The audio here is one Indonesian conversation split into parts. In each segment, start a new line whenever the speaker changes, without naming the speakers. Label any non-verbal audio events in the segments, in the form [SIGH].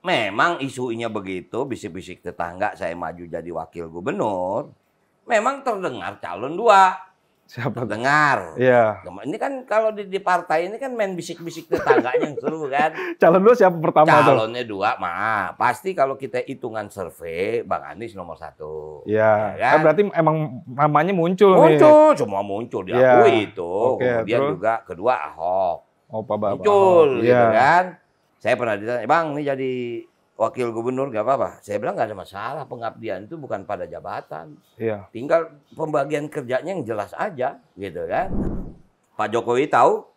Memang isunya begitu, bisik-bisik tetangga saya maju jadi wakil gubernur. Memang terdengar calon dua. Siapa? Dengar.
Iya. Ini
kan kalau di, di partai ini kan main bisik-bisik tetangga yang seru kan.
[LAUGHS] Calon dua siapa pertama? Calonnya
dua, mah pasti kalau kita hitungan survei Bang Anies nomor satu.
Iya. Yeah. Ya kan? berarti emang namanya muncul. Muncul, nih.
semua muncul diakui yeah. itu. Okay, Kemudian terus? juga kedua Ahok. Oh, Pak Muncul, Ahok. Iya. gitu ya. kan saya pernah ditanya, Bang, ini jadi wakil gubernur gak apa-apa. Saya bilang gak ada masalah. Pengabdian itu bukan pada jabatan. Iya. Tinggal pembagian kerjanya yang jelas aja, gitu kan. Pak Jokowi tahu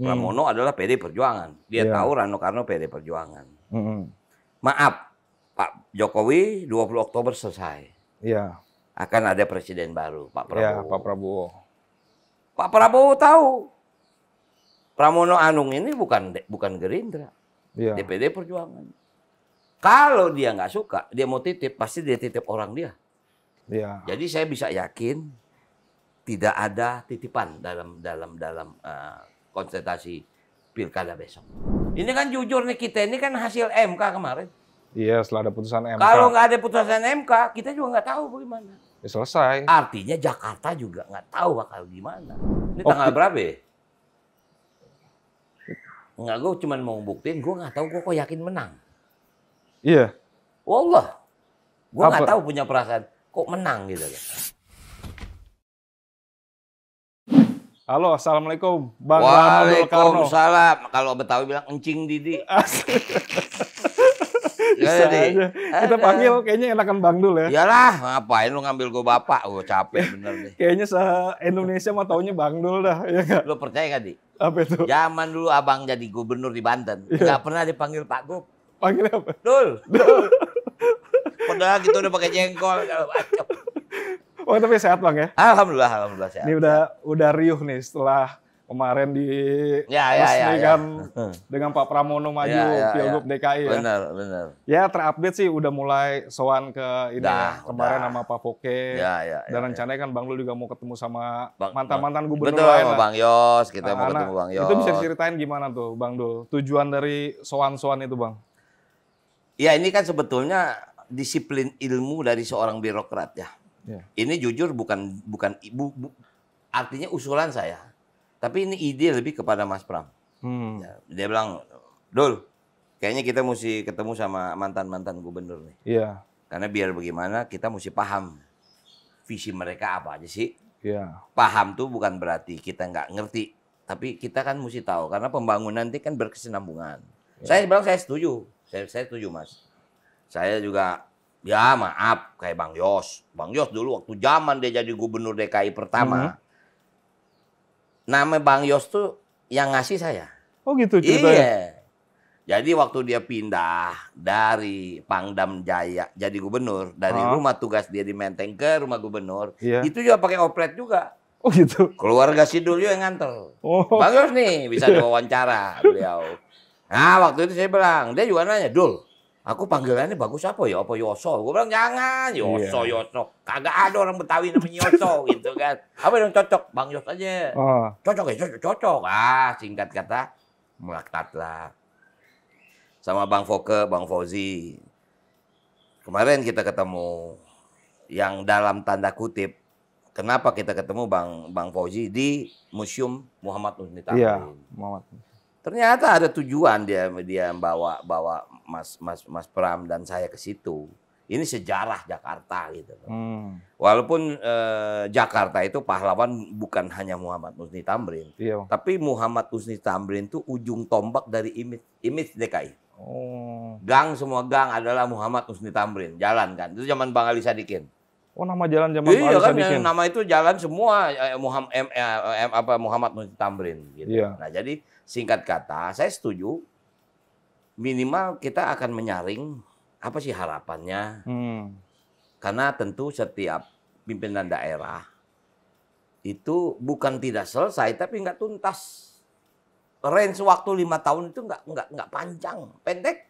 hmm. Pramono adalah PD Perjuangan. Dia iya. tahu Rano Karno PD Perjuangan. Hmm. Maaf, Pak Jokowi 20 Oktober selesai.
Iya. Akan
ada presiden baru, Pak iya, Prabowo. Iya, Pak Prabowo. Pak Prabowo tahu Pramono Anung ini bukan bukan Gerindra yeah. DPD Perjuangan. Kalau dia nggak suka, dia mau titip, pasti dia titip orang dia. Yeah. Jadi saya bisa yakin tidak ada titipan dalam dalam dalam uh, konsentrasi pilkada besok. Ini kan jujur nih kita ini kan hasil MK kemarin. Iya,
setelah ada putusan MK. Kalau nggak
ada putusan MK, kita juga nggak tahu bagaimana. Ya selesai. Artinya Jakarta juga nggak tahu bakal gimana. Ini oh, tanggal okay. berapa ya? Enggak, gue cuma mau buktiin, gue nggak tahu gue kok yakin menang. Iya. Wallah, gue nggak tahu punya perasaan kok menang gitu. Halo, assalamualaikum, Bang Waalaikumsalam. Kalau Betawi bilang encing Didi. [LAUGHS] [LAUGHS] bisa jadi, kita eh, panggil eh.
kayaknya enakan Bang Dul ya. Iyalah,
ngapain lu ngambil gue bapak? Gue capek [LAUGHS] bener deh.
kayaknya se Indonesia mah taunya Bang Dul dah, ya gak? Lu percaya gak, Di?
Apa itu? Zaman dulu abang jadi gubernur di Banten, yeah. pernah dipanggil Pak Gub. Panggil apa? Dul. Dul. Padahal kita gitu udah pakai jengkol
Oh, tapi sehat, Bang ya? Alhamdulillah, alhamdulillah sehat. Ini udah udah riuh nih setelah kemarin di ya, ya, ya, ya. kan dengan Pak Pramono maju ya, ya, Pilgub ya. DKI ya. Benar, benar. Ya terupdate sih udah mulai soan ke ini dah, ya. kemarin udah. sama Pak Poke. Ya, ya, dan ya, ya. rencananya ya. kan Bang Lu juga mau ketemu sama mantan-mantan gubernur betul, lain. Betul, Bang
Yos, kita nah, mau ketemu Bang Yos. Itu bisa
ceritain gimana tuh Bang Dul? Tujuan dari soan-soan itu, Bang?
Ya, ini kan sebetulnya disiplin ilmu dari seorang birokrat ya. ya. Ini jujur bukan bukan ibu, bu, artinya usulan saya tapi ini ide lebih kepada Mas Pram. Hmm. Ya, dia bilang, Dul, kayaknya kita mesti ketemu sama mantan-mantan gubernur nih. Iya. Yeah. Karena biar bagaimana kita mesti paham visi mereka apa aja sih. Iya. Yeah. Paham tuh bukan berarti kita nggak ngerti, tapi kita kan mesti tahu karena pembangunan nanti kan berkesinambungan. Yeah. Saya bilang saya setuju, saya, saya setuju mas. Saya juga ya maaf kayak Bang Yos, Bang Yos dulu waktu zaman dia jadi gubernur DKI pertama, mm -hmm nama Bang Yos tuh yang ngasih saya.
Oh gitu ceritanya. Iya.
Jadi waktu dia pindah dari Pangdam Jaya jadi gubernur, dari ah. rumah tugas dia di Menteng ke rumah gubernur, iya. itu juga pakai oplet juga. Oh gitu. Keluarga Sidul juga yang nganter.
Oh. Bang Yos nih bisa [LAUGHS]
diwawancara beliau. Nah waktu itu saya bilang, dia juga nanya, Dul, Aku panggilannya bagus apa ya? Apa Yoso? Gue bilang jangan iya. Yoso yeah. Yoso. Kagak ada orang Betawi namanya Yoso [LAUGHS] gitu kan. Apa yang cocok? Bang Yos aja. Oh. Cocok ya cocok cocok. Ah singkat kata mulakat lah. Sama Bang Foke, Bang Fauzi. Kemarin kita ketemu yang dalam tanda kutip kenapa kita ketemu Bang Bang Fauzi di Museum Muhammad Husni Iya, Muhammad. Ternyata ada tujuan dia dia bawa bawa Mas Mas Mas Pram dan saya ke situ. Ini sejarah Jakarta gitu. Hmm. Walaupun eh, Jakarta itu pahlawan bukan hanya Muhammad Husni Tamrin, iya. tapi Muhammad Husni Tamrin itu ujung tombak dari imit imit DKI.
Oh.
Gang semua gang adalah Muhammad Husni Tamrin. Jalan kan. Itu zaman Bang Ali Sadikin.
Oh nama jalan zaman Iya kan Sadikin.
nama itu jalan semua eh, Muhammad eh, eh, apa Muhammad Tamrin gitu. Iya. Nah, jadi singkat kata saya setuju minimal kita akan menyaring apa sih harapannya. Hmm. Karena tentu setiap pimpinan daerah itu bukan tidak selesai tapi nggak tuntas. Range waktu lima tahun itu nggak nggak nggak panjang, pendek,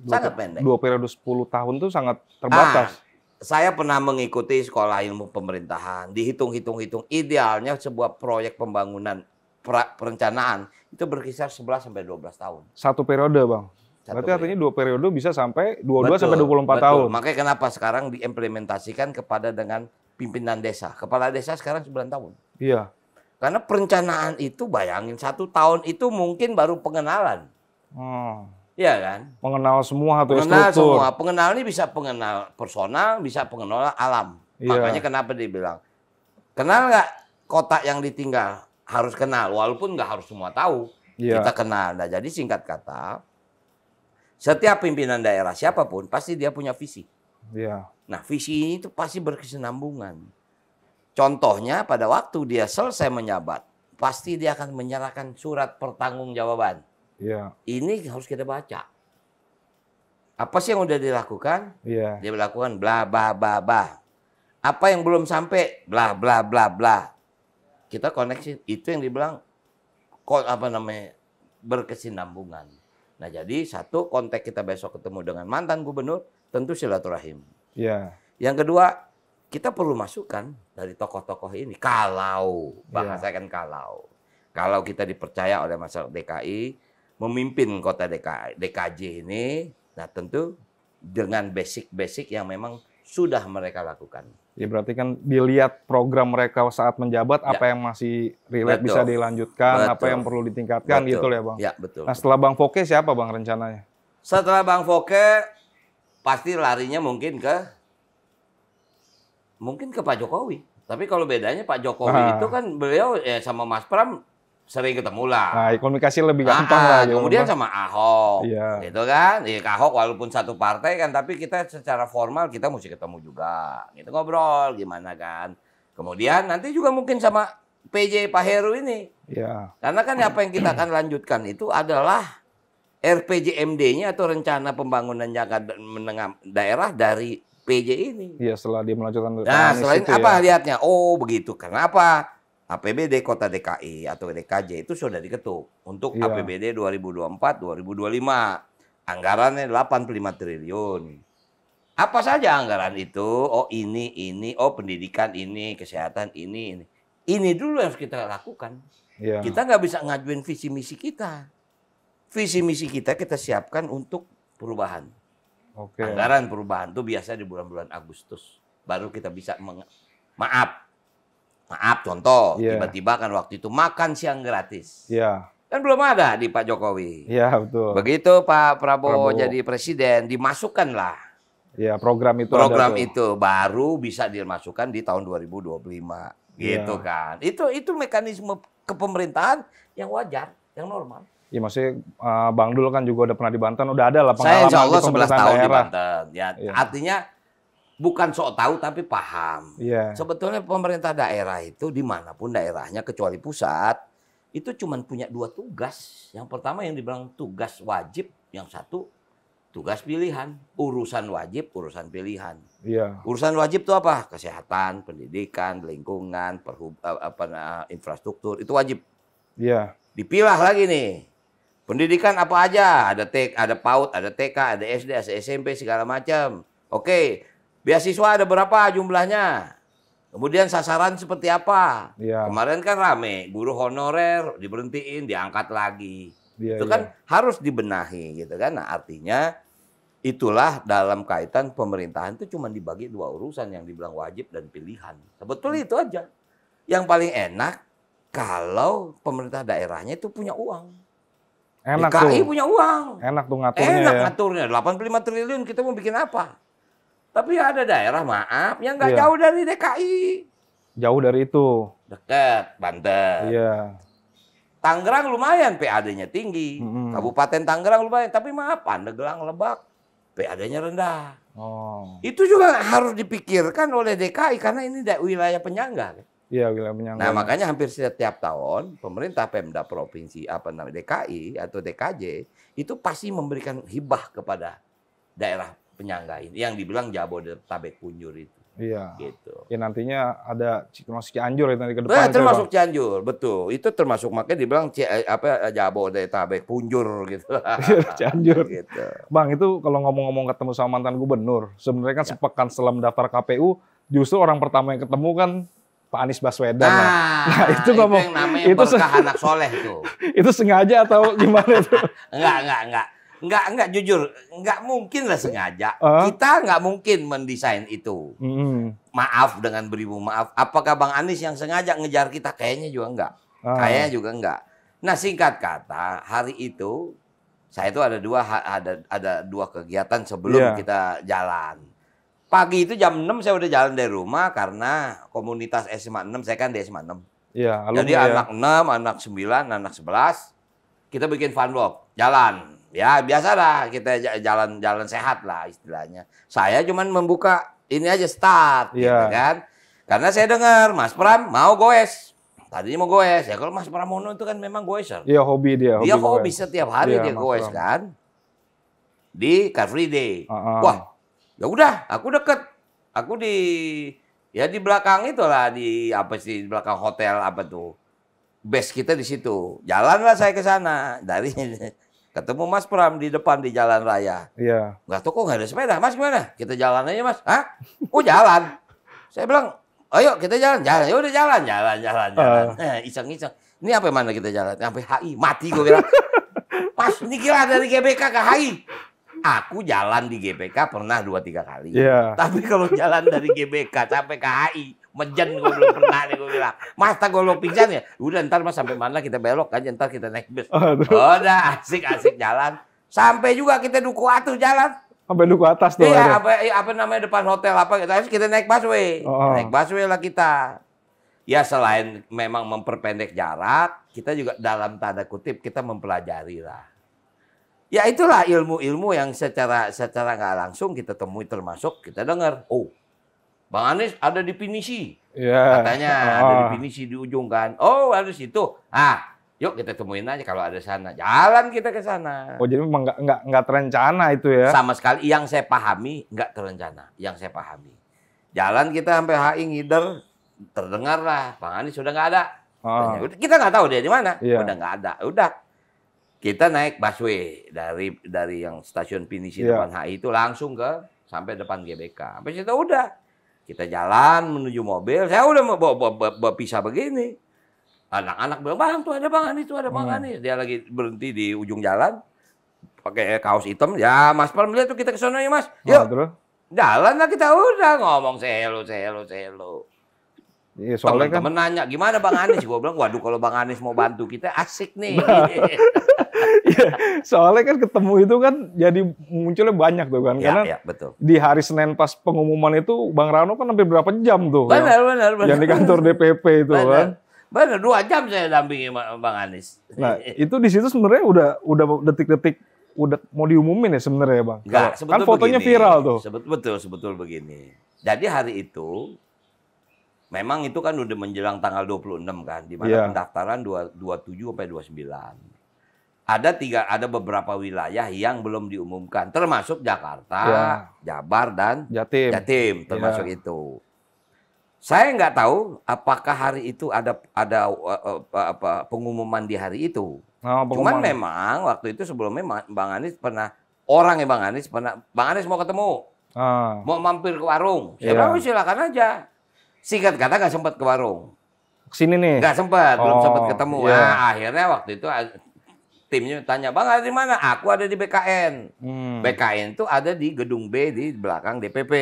dua, sangat pendek. Dua
periode sepuluh tahun itu sangat terbatas. Nah,
saya pernah mengikuti sekolah ilmu pemerintahan, dihitung-hitung-hitung idealnya sebuah proyek pembangunan perencanaan itu berkisar 11 sampai 12 tahun.
Satu periode, Bang. Satu Berarti artinya dua periode bisa sampai 22 betul, sampai 24 betul. tahun. Makanya
kenapa sekarang diimplementasikan kepada dengan pimpinan desa. Kepala desa sekarang 9 tahun. Iya. Karena perencanaan itu bayangin satu tahun itu mungkin baru pengenalan. Hmm. Iya kan? Pengenal semua atau pengenal struktur. semua. Pengenal ini bisa pengenal personal, bisa pengenal alam. Iya. Makanya kenapa dibilang kenal nggak kota yang ditinggal harus kenal walaupun nggak harus semua tahu. Iya. Kita kenal. Nah jadi singkat kata setiap pimpinan daerah siapapun pasti dia punya visi. Iya. Nah, visi ini itu pasti berkesinambungan. Contohnya pada waktu dia selesai menjabat, pasti dia akan menyerahkan surat pertanggungjawaban. Iya. Ini harus kita baca. Apa sih yang udah dilakukan? Iya. Dia melakukan bla bla bla bla. Apa yang belum sampai? Bla bla bla bla. Kita koneksi itu yang dibilang kok apa namanya berkesinambungan. Nah jadi satu kontak kita besok ketemu dengan mantan gubernur tentu silaturahim. Ya. Yang kedua kita perlu masukan dari tokoh-tokoh ini kalau iya. bahasa ya. kan kalau kalau kita dipercaya oleh masyarakat DKI memimpin kota DKI, DKJ ini, nah tentu dengan basic-basic yang memang sudah mereka lakukan.
Ya berarti kan dilihat program mereka saat menjabat ya. apa yang masih relate betul. bisa dilanjutkan, betul. apa yang perlu ditingkatkan betul. gitu ya Bang. Ya, betul. Nah, setelah Bang Foke siapa Bang rencananya?
Setelah Bang Foke pasti larinya mungkin ke mungkin ke Pak Jokowi. Tapi kalau bedanya Pak Jokowi nah. itu kan beliau ya sama Mas Pram sering ketemu lah.
Nah, komunikasi lebih gampang ah, ah lah. kemudian sama
Ahok, iya. gitu kan? Ya, Ahok walaupun satu partai kan, tapi kita secara formal kita mesti ketemu juga, gitu ngobrol gimana kan. Kemudian nanti juga mungkin sama PJ Pak Heru ini, iya. karena kan apa yang kita akan lanjutkan itu adalah RPJMD-nya atau rencana pembangunan jangka menengah daerah dari PJ ini.
Iya, setelah dia melanjutkan. Nah, selain ya. apa ya.
lihatnya? Oh, begitu. Kenapa? APBD Kota DKI atau DKJ itu sudah diketuk untuk iya. APBD 2024-2025. Anggarannya 85 triliun. Apa saja anggaran itu? Oh ini, ini, oh pendidikan ini, kesehatan ini, ini. Ini dulu yang harus kita lakukan. Iya. Kita nggak bisa ngajuin visi misi kita. Visi misi kita kita siapkan untuk perubahan. Okay. Anggaran perubahan itu biasa di bulan-bulan Agustus baru kita bisa maaf Maaf contoh, tiba tiba-tiba kan waktu itu makan siang gratis. Iya. Yeah. Kan belum ada di Pak Jokowi.
Iya, betul.
Begitu Pak Prabowo, Prabowo. jadi presiden, dimasukkanlah.
Iya, program itu Program ada itu
tuh. baru bisa dimasukkan di tahun 2025. Iya. Gitu yeah. kan. Itu itu mekanisme kepemerintahan yang wajar, yang normal.
Iya, maksudnya uh, Bang Dul kan juga udah pernah di Banten, udah ada lah pengalaman Saya insya Allah 11 tahun daerah. di Banten.
Ya, ya. Artinya bukan sok tahu tapi paham. Yeah. Sebetulnya pemerintah daerah itu dimanapun daerahnya kecuali pusat itu cuma punya dua tugas. Yang pertama yang dibilang tugas wajib, yang satu tugas pilihan, urusan wajib, urusan pilihan. Iya. Urusan wajib itu apa? Kesehatan, pendidikan, lingkungan, perhub, eh, apa, infrastruktur itu wajib. Iya. Dipilah lagi nih. Pendidikan apa aja? Ada TK, ada PAUD, ada TK, ada SD, ada SMP segala macam. Oke, Beasiswa ada berapa jumlahnya? Kemudian sasaran seperti apa? Ya. Kemarin kan rame, guru honorer diberhentiin, diangkat lagi. Ya, itu ya. kan harus dibenahi gitu kan. Nah, artinya itulah dalam kaitan pemerintahan itu cuma dibagi dua urusan yang dibilang wajib dan pilihan. Sebetulnya itu aja. Yang paling enak kalau pemerintah daerahnya itu punya
uang. Enak DKI tuh. punya uang. Enak tuh ngaturnya. Enak ya. ngaturnya.
85 triliun kita mau bikin apa? Tapi ada daerah maaf yang nggak yeah. jauh dari DKI.
Jauh dari itu. Dekat Banten. Iya.
Tangerang lumayan PAD-nya tinggi. Mm -hmm. Kabupaten Tangerang lumayan, tapi maaf Pandeglang Lebak PAD-nya rendah. Oh. Itu juga harus dipikirkan oleh DKI karena ini wilayah penyangga.
Iya, wilayah penyangga. Nah, makanya
hampir setiap tahun pemerintah Pemda provinsi apa namanya DKI atau DKJ itu pasti memberikan hibah kepada daerah penyangga ini yang dibilang Jabodetabek Punjur itu.
Iya. Gitu. Ya nantinya ada termasuk Cianjur itu ya nanti ke depan. Nah, ya, termasuk
Cianjur, betul. Itu termasuk makanya dibilang C, eh, apa eh, Jabodetabek Punjur gitu. [LAUGHS] Iya, Cianjur. Gitu.
Bang itu kalau ngomong-ngomong ketemu sama mantan gubernur, sebenarnya kan ya. sepekan setelah mendaftar KPU, justru orang pertama yang ketemu kan Pak Anies Baswedan. Nah, nah, nah itu ngomong itu, yang namanya itu anak soleh tuh. [LAUGHS] itu sengaja atau gimana itu?
[LAUGHS] enggak, enggak, enggak Enggak, enggak jujur, enggak mungkin lah sengaja. Uh? Kita enggak mungkin mendesain itu. Mm. Maaf dengan beribu maaf. Apakah Bang Anies yang sengaja ngejar kita? Kayaknya juga enggak.
Uh. Ah. Kayaknya juga
enggak. Nah, singkat kata, hari itu saya itu ada dua ada ada dua kegiatan sebelum yeah. kita jalan. Pagi itu jam 6 saya udah jalan dari rumah karena komunitas SMA 6 saya kan di SMA 6.
Iya, yeah, Jadi ya. anak
6, anak 9, anak 11 kita bikin fun walk, jalan ya biasalah kita jalan-jalan sehat lah istilahnya. Saya cuman membuka ini aja start yeah. gitu kan. Karena saya dengar Mas Pram mau goes. Tadinya mau goes ya. Kalau Mas Pramono itu kan memang goeser.
Iya hobi dia. dia hobi hobi setiap hari yeah, dia Mas goes kan.
Di Car Free Day. Uh huh Wah ya udah aku deket. Aku di ya di belakang itu lah di apa sih di belakang hotel apa tuh base kita di situ. Jalanlah saya ke sana dari [LAUGHS] Ketemu Mas Pram di depan di jalan raya. Iya. Gak tau kok gak ada sepeda. Mas gimana? Kita jalan aja mas. Hah? Oh jalan. Saya bilang, ayo kita jalan. Jalan, ya udah jalan. Jalan, jalan, ah. jalan. Uh. Eh, Iseng-iseng. Ini apa mana kita jalan? Sampai HI. Mati gue bilang. [LAUGHS] Mas, ini kira dari GBK ke HI. Aku jalan di GBK pernah dua tiga kali. Yeah. Tapi kalau jalan dari GBK sampai ke HI, Mejen gue belum pernah nih gue bilang. Mas gue belum pingsan ya? Udah ntar mas sampai mana kita belok aja ntar kita naik bus. Oh, udah asik-asik jalan. Sampai juga kita duku atu jalan. Sampai
duku atas tuh. Iya, apa, iya,
apa namanya depan hotel apa kita gitu. kita naik busway. Oh. Naik busway lah kita. Ya selain memang memperpendek jarak, kita juga dalam tanda kutip kita mempelajari lah. Ya itulah ilmu-ilmu yang secara secara nggak langsung kita temui termasuk kita dengar. Oh, Bang Anies ada definisi.
Yeah. Katanya oh. ada
definisi ah. di ujung kan. Oh, harus itu. Ah, yuk kita temuin aja kalau ada sana. Jalan kita ke sana. Oh,
jadi memang nggak enggak, enggak terencana itu ya? Sama
sekali. Yang saya pahami nggak terencana. Yang saya pahami. Jalan kita sampai HI ngider, terdengar lah. Bang Anies sudah nggak ada. Oh. Kita nggak tahu dia di mana. Yeah. Udah nggak ada. Udah kita naik busway dari dari yang stasiun finisi yeah. depan HI itu langsung ke sampai depan GBK. Sampai situ udah kita jalan menuju mobil, saya udah bawa, bawa, bawa, bawa pisah begini. Anak-anak bilang, bang tuh ada bang Anies, tuh ada bang hmm. Dia lagi berhenti di ujung jalan, pakai kaos hitam. Ya mas Pal, melihat tuh kita ke sana ya mas. Nah, Yuk, oh, jalan lah kita udah ngomong selo, selo, selo.
Iya, soalnya temen,
kan nanya gimana Bang Anies, gua bilang waduh kalau Bang Anies mau bantu kita asik nih. [LAUGHS]
Iya, soalnya kan ketemu itu kan jadi munculnya banyak tuh kan. Ya, Karena ya, betul. di hari Senin pas pengumuman itu Bang Rano kan hampir berapa jam tuh. Kan? Benar, kan? benar, benar. Yang di kantor DPP itu benar. kan.
Benar, dua jam saya dampingi Bang Anies.
Nah, [LAUGHS] itu di situ sebenarnya udah udah detik-detik udah mau diumumin ya sebenarnya Bang. Enggak, kan fotonya begini. viral tuh.
Sebetul, betul, sebetul begini. Jadi hari itu Memang itu kan udah menjelang tanggal 26 kan, di mana yeah. pendaftaran 27 sampai 29 ada tiga ada beberapa wilayah yang belum diumumkan termasuk Jakarta, yeah. Jabar dan
Jatim, Jatim iya. termasuk yeah. itu.
Saya nggak tahu apakah hari itu ada ada apa, eh, eh, apa, pengumuman di hari itu. Oh, Cuman memang waktu itu sebelumnya Bang Anies pernah orang ya Bang Anies pernah Bang Anies mau ketemu, ah. mau mampir ke warung. Saya ya. Iya. silakan aja. Singkat kata nggak sempat ke warung.
Sini nih. Nggak sempat, oh, belum sempat ketemu. Yeah. Iya. Nah,
akhirnya waktu itu ah, timnya tanya, "Bang, ada di mana?" "Aku ada di BKN." Hmm. BKN itu ada di gedung B di belakang DPP.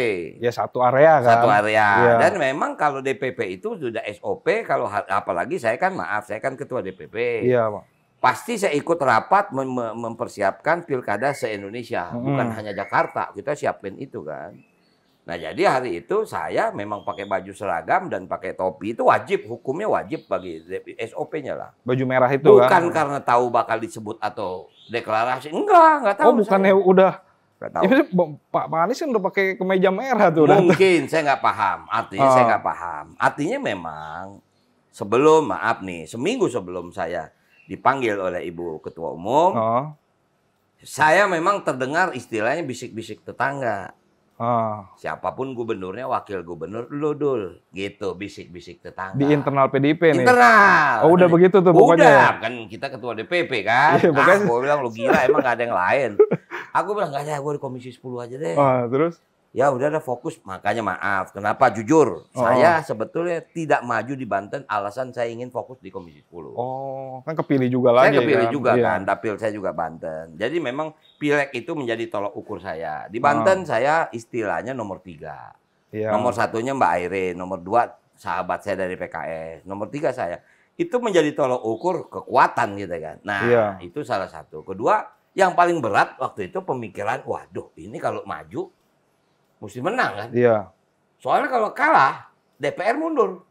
Ya, satu area kan. Satu area. Yeah. Dan memang kalau DPP itu sudah SOP kalau apalagi saya kan maaf, saya kan ketua DPP. Iya, yeah, pasti saya ikut rapat mem mempersiapkan pilkada se-Indonesia, hmm. bukan hanya Jakarta. Kita siapin itu kan. Nah jadi hari itu saya memang pakai baju seragam dan pakai topi itu wajib hukumnya wajib bagi SOP-nya lah.
Baju merah itu bukan kan?
karena tahu bakal disebut atau deklarasi enggak enggak tahu. Oh
bukannya saya. Ya, udah tahu. Ya, Pak, Pak Anies kan udah pakai kemeja merah tuh. Mungkin
saya nggak paham. Artinya oh. saya nggak paham. Artinya memang sebelum maaf nih seminggu sebelum saya dipanggil oleh Ibu Ketua Umum, oh. saya memang terdengar istilahnya bisik-bisik tetangga Ah. Siapapun gubernurnya, wakil gubernur lu dul. Gitu bisik-bisik tetangga. Di
internal PDIP nih. Internal. Oh, udah begitu tuh pokoknya. Udah, ya?
kan kita ketua DPP kan. Iya, ah, gue bilang lu gila emang gak ada yang lain. Aku bilang gak ada, gue di komisi 10 aja deh. Ah, terus ya udah ada fokus makanya maaf kenapa jujur oh. saya sebetulnya tidak maju di Banten alasan saya ingin fokus di Komisi 10
oh kan kepilih juga lagi saya kepilih kan? juga iya. kan dapil
saya juga Banten jadi memang pileg itu menjadi tolok ukur saya di oh. Banten oh. saya istilahnya nomor tiga iya. nomor satunya Mbak Aire, nomor dua sahabat saya dari PKS nomor tiga saya itu menjadi tolok ukur kekuatan gitu kan nah iya. itu salah satu kedua yang paling berat waktu itu pemikiran waduh ini kalau maju Mesti menang kan? Iya. Soalnya kalau kalah, DPR mundur.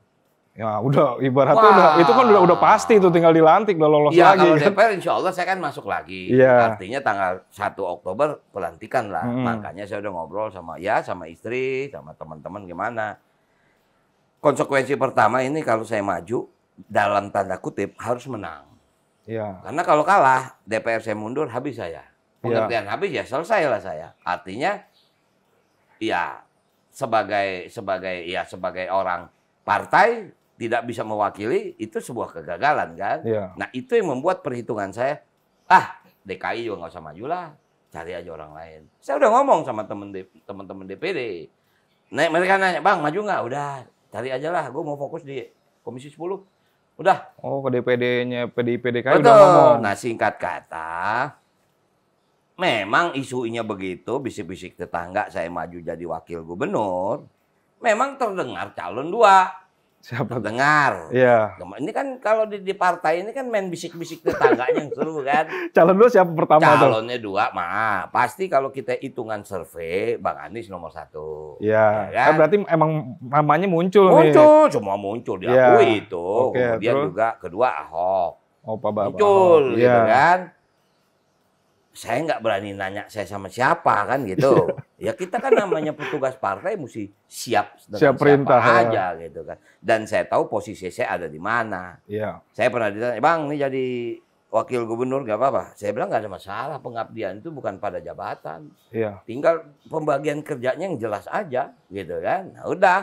Ya udah, ibaratnya Wah. udah, itu kan udah, udah pasti itu tinggal dilantik, udah lolos ya, lagi. Kalau kan? DPR
insya Allah saya kan masuk lagi. Iya. Artinya tanggal 1 Oktober pelantikan lah. Hmm. Makanya saya udah ngobrol sama ya, sama istri, sama teman-teman gimana. Konsekuensi pertama ini kalau saya maju, dalam tanda kutip harus menang. Iya. Karena kalau kalah, DPR saya mundur, habis saya. Iya. Pengertian ya. habis ya selesai lah saya. Artinya ya sebagai sebagai ya sebagai orang partai tidak bisa mewakili itu sebuah kegagalan kan. Ya. Nah itu yang membuat perhitungan saya ah DKI juga nggak usah maju lah cari aja orang lain. Saya udah ngomong sama temen temen
DPD. Nah, mereka
nanya, "Bang, maju nggak?" Udah, cari aja lah. Gue mau fokus di Komisi 10.
Udah. Oh, ke DPD-nya PDIP DKI Betul. udah ngomong.
Nah, singkat kata, Memang isunya begitu, bisik-bisik tetangga saya maju jadi wakil gubernur. Memang terdengar calon dua.
Siapa? Terdengar. Iya. Ini
kan kalau di, di partai ini kan main bisik-bisik tetangganya yang seru kan. [LAUGHS]
calon dua siapa pertama? Calonnya
tuh? dua, maaf. pasti kalau kita hitungan survei Bang Anies nomor satu.
Iya. Ya eh, kan? Berarti emang namanya muncul, muncul nih. Muncul,
semua muncul diakui yeah. itu. Okay, Kemudian terus? juga kedua Ahok. Oh, Pak Muncul, Ahok. gitu ya. kan saya nggak berani nanya saya sama siapa kan gitu. [LAUGHS] ya kita kan namanya petugas partai mesti siap dengan siap perintah siapa ya. aja ya. gitu kan. Dan saya tahu posisi saya ada di mana. Iya. Saya pernah ditanya, "Bang, ini jadi wakil gubernur gak apa-apa. Saya bilang nggak ada masalah. Pengabdian itu bukan pada jabatan. Iya. Tinggal pembagian kerjanya yang jelas aja, gitu kan. Nah, udah.